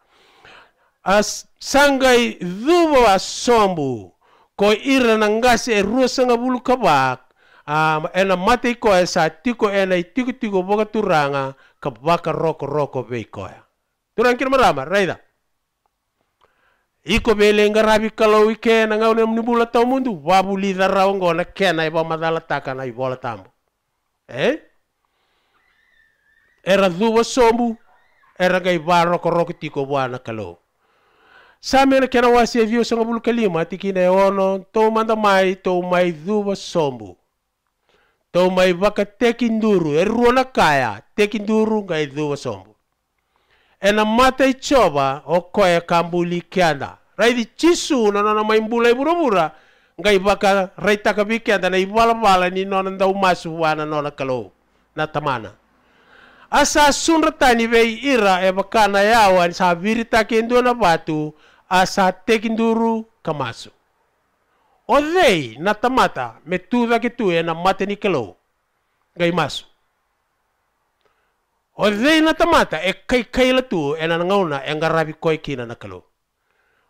as sangai dhuwa wa sombu ko ira na ngasi e ruasanga bulu kabak um, ena mate ko e sa tiko e nei tiko tiko buko turanga ka baka roko roko be ko ya turang kirmarama raida iko bele nga rabi kalau ike na nga unem ni bula tau mundu wabu li rao ngo na kena iba madala taka na ibola tambo eh era dhuwa sombu era gai baro ko roko tiko bwana kalau samena kena wasi evio sanga bulu kalima tikina e ono to manda mai to mai duwa sombu to mai baka teki nduru e kaya teki nduru ngai duwa sombu ena mata ichoba okoe ya kambuli kianda raidi chisu nona na maimbula iburubura ngai baka raita kabi kianda na ibalabala ni nona ndau masu wana nona kalo na tamana asa sunra tani vei ira e bakana yawan sa virita kendo na batu asa tekinduru kamasu odei na tamata metuda ketue e na mateni kalo ngai masu o zei na tamata e kai kai la tu e na ngauna e ngarabi koi kina na kalau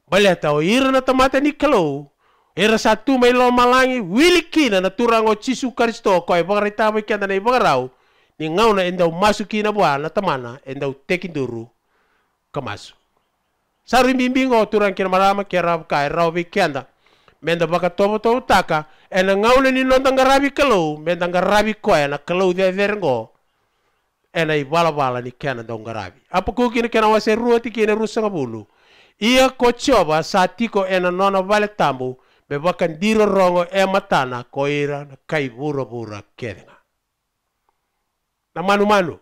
bale ta o ira na tamata ni kalau era satu mai lo malangi wili kina na turango cisu kristo koi bangarita mai kenda nei bangarau ni ngauna endau masuki na bua na tamana endau tekinduru kamasu sari bimbing o turang kina marama kera kai e rawi kenda menda baka tobo tobo taka ena ngaule ni lontang garabi kalau menda garabi koi e na kalau dia verengo ena i ni kena dongarabi apa kena wase ruoti kini rusanga bulu ia ko coba satiko ena nona vale tambu be bakan diro rongo e matana ko ira na kai bura bura kedenga na manu manu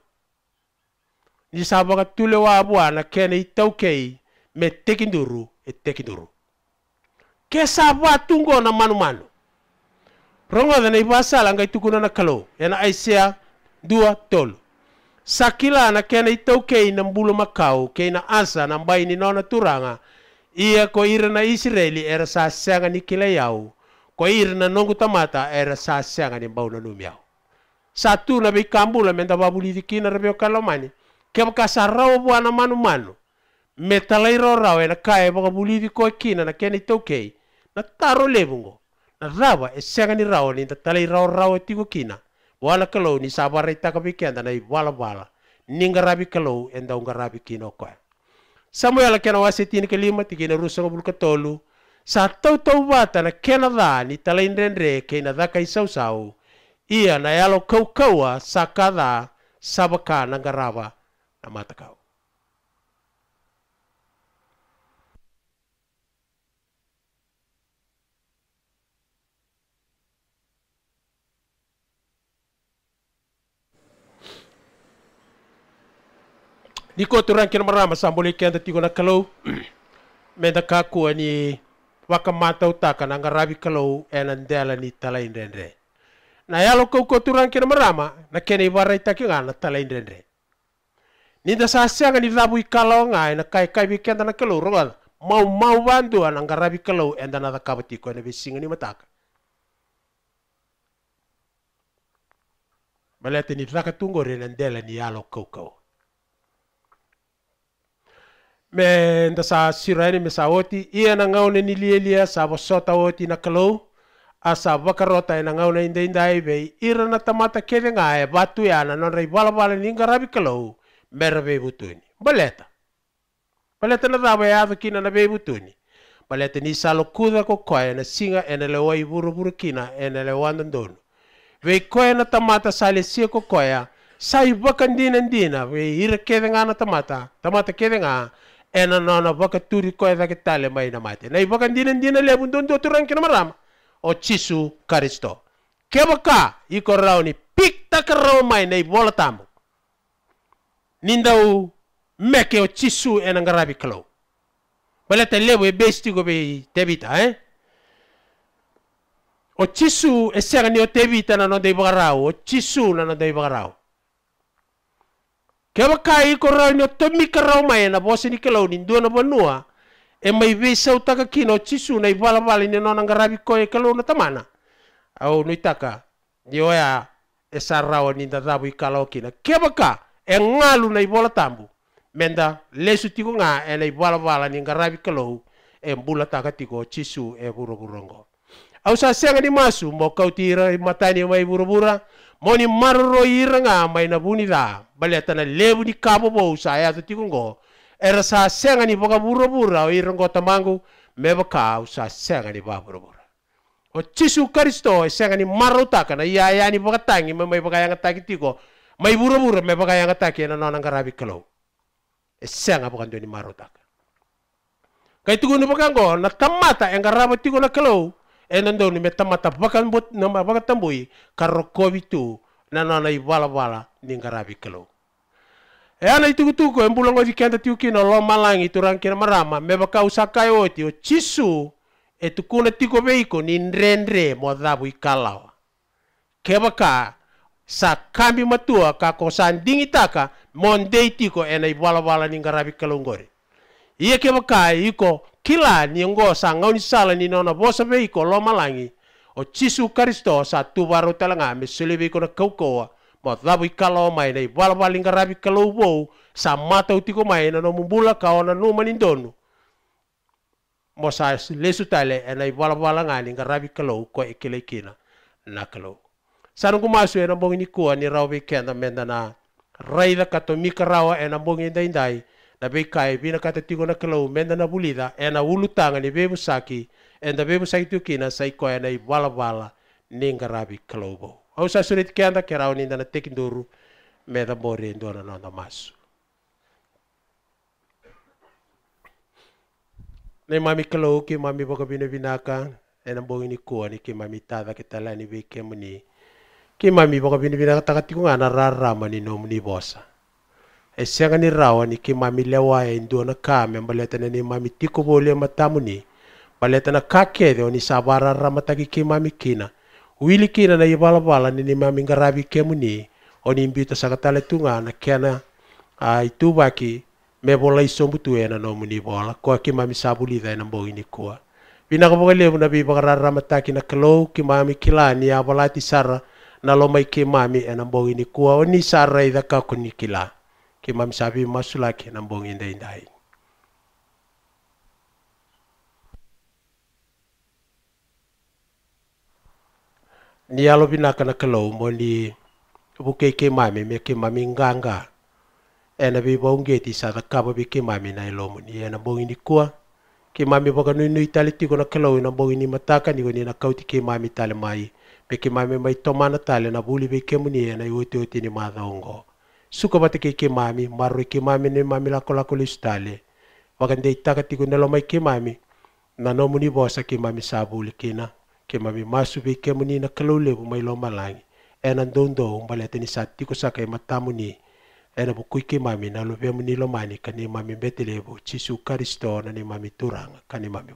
ni sabaka tule wa abua na kena itau kei me tekinduru e tekinduru ke sabwa tungo na manu manu rongo dana ibasa langai tukuna na kalo ena aisia dua tolu na kena itau na bulu makau na asa na mbai ni nona turanga ia ko ira na israeli era sa sasenga ni kila yau ko ira na nongu tamata era sa sasenga ni bau na numiau satu na bei kambula menda babuli dikina rebe kalomani kem buwa na manu manu metalai ro rau ena kaya e baka buli diko e kina na kena itau kei na taro lebungo na rawa e senga ni rawa ni talai rau rau e tiko kina wala kalau ni sabarai taka piki anda nai wala wala ninga rabi kalau enda unga rabi kino koe Samuel kena wasetin kelima tigina rusa ngabul katolu sa tau tau bata na kena dha ni talain rendre kena dha kai sau sau ia na yalo kau kaua sa kadha sabaka na ngarava na matakau diko to rankin marama sambole kenda tigo na kalo me da ka ko ni waka mata uta kana ngarabi kalo enan ni tala indrendre na yalo ko ko to rankin marama na kene warai takinga na tala indrendre ni da sa sianga ni kalau ngai na kai kai bi kenda na kalau rogal mau mau bandu kan anang ngarabi kalo enda na da kabati ko ne bisinga ni mataka Malete ni tlaka tungo ni yalo ko da sa siraini me sa oti ia na ngau ni nilielia sa vosota oti na kalou asa sa vakarota e na ngau ne indainda e ira na tamata kele nga e vatu ia na non rei valabala ni ngarabi kalou mera vei vutuni baleta baleta na dava e ava kina na vei vutuni baleta ni sa lokuda ko koe na singa e na lewa buru vuruvuru kina e na lewa ndondonu vei koe na tamata sale lesia ko koea sa i vakandina ndina vei ira kede nga na tamata tamata kede nga ena eh, nona voka turi koe veke tale mai na mate na ivoka ndina ndina le bundu ndo turan kina marama o chisu karisto keboka iko rauni pik takarau mai na ivola tambo nindau meke o chisu ena ngarabi kalau bala te lebo e besti go be tebita eh o chisu e serani o tebita na no dei barau o chisu na no dei barau Kewa kai iko rau ni o tomi ka rau mai na bosi ni kelau ni duana banua. E mai vesa utaka kina o chisu na i wala wala ni nona ngarabi koe kelau na tamana. Au nui taka. E ni oea e sarawa ni da rabu i kalau kina. Kewa ka e ngalu na i bola tambu. Menda lesu tiko nga e na i wala wala ni ngarabi kelau. E mbula taka tiko o chisu e burugurongo. Au sa senga ni masu mo kautira i matani mai burubura. Buru moni marro yiranga mai na bunida tana lebu di kabo bo Ya, tu tikungo era sa senga ni boka buru buru o yirango tamangu meba boka sa senga ni ba buru buru o tisu kristo e senga ni marro taka na ya ya ni boka tangi me mai boka yang taki tiko mai buru buru me boka yanga taki na nona ngarabi kelo e senga boka ndoni marro taka kai tuku ni boka ngo na tamata yang e ngarabo tiko na kelo enando ni mata bakan bot na mabaka tamboi karokobi tu na na na ibala bala ningarabi kelo e ana itu tu ko embulongo di kenta tiu kino lo malang itu rangkir marama mebaka usakai ti o chisu e tu kuna ko beiko ni nrenre mo dabu ikalawa kebaka sa kambi matua ka ko sandingi taka mondei tiko ena ibala bala ningarabi kelo ngore ia ke makai iko kila ni ongo sa ngau ni sala ni nona bosa be iko lo malangi o chisu Kristo sa tuwaru talanga me sulebe iko na kaukoa ma dhabu ikalo mai nei balabali ngarabi kalau wou sa matau tiko mai na no mumbula kaona no manindonu mo sa lesu tale enai balabala ngali ngarabi kalau ko ekele kina na kalau sanu kumasu ena bongi ni kua ni rawe kenda menda na raida katomika rawa na bongi ndai ndai na be kai pina kata tiko na kalau na bulida e na ulu tanga ni bebu saki e na bebu saki tu kina sai koe na i bala bala ninga rabi kalau ubo. au sa surit ke anda kerau ni na tekin doru me da bore ndona na na masu Nai mami kalau ki mami boka bina binaka e na bongi ni koa ni ki mami tada ke tala ni be kemuni. muni ki mami boka bina binaka takatiku ngana rarama ni nomu bosa esegani rawani ki mami lewae induna kame baletana ni mami tiku bole na kake de oni sabara ramataki ki mami kina wili kina na bala ni mami ngarabi kemuni oni imbita sakatale tunga na kena a itu baki me bola isombu tu ena no bola ko ki mami sabuli da na boini ko bina ko bole na bi bagara ramataki na kelo ki mami kilani abalati sara na lomai ki mami ena boini ko oni sara ida ka kuni kila mam sabi masula kenan bongi ndai ndai ni alo bina kana kalau mo ni buke ke mami me ke mami nganga ena bi bongi ti sa ka bo bi ke mami na lo ni ena bongi ni kwa ke mami boka nui no itali ti kona kalau ina bongi ni mataka ni ni na kauti ke mami tale mai pe mai tomana tale na buli be ke na ena yote yote ni ongo suka bate ke ke mami maru ke mami ne mami la kola kola stale wakande itaka tiku ne lomai ke mami na no muni bosa ke mami kina ke mami masu be ke muni na kelo lebu mai lomba langi ena ndondo umbale teni sati ko saka e matamu ni ena buku ke mami na muni lomani kani mami betelebu chisu karisto na ni mami turanga kani mami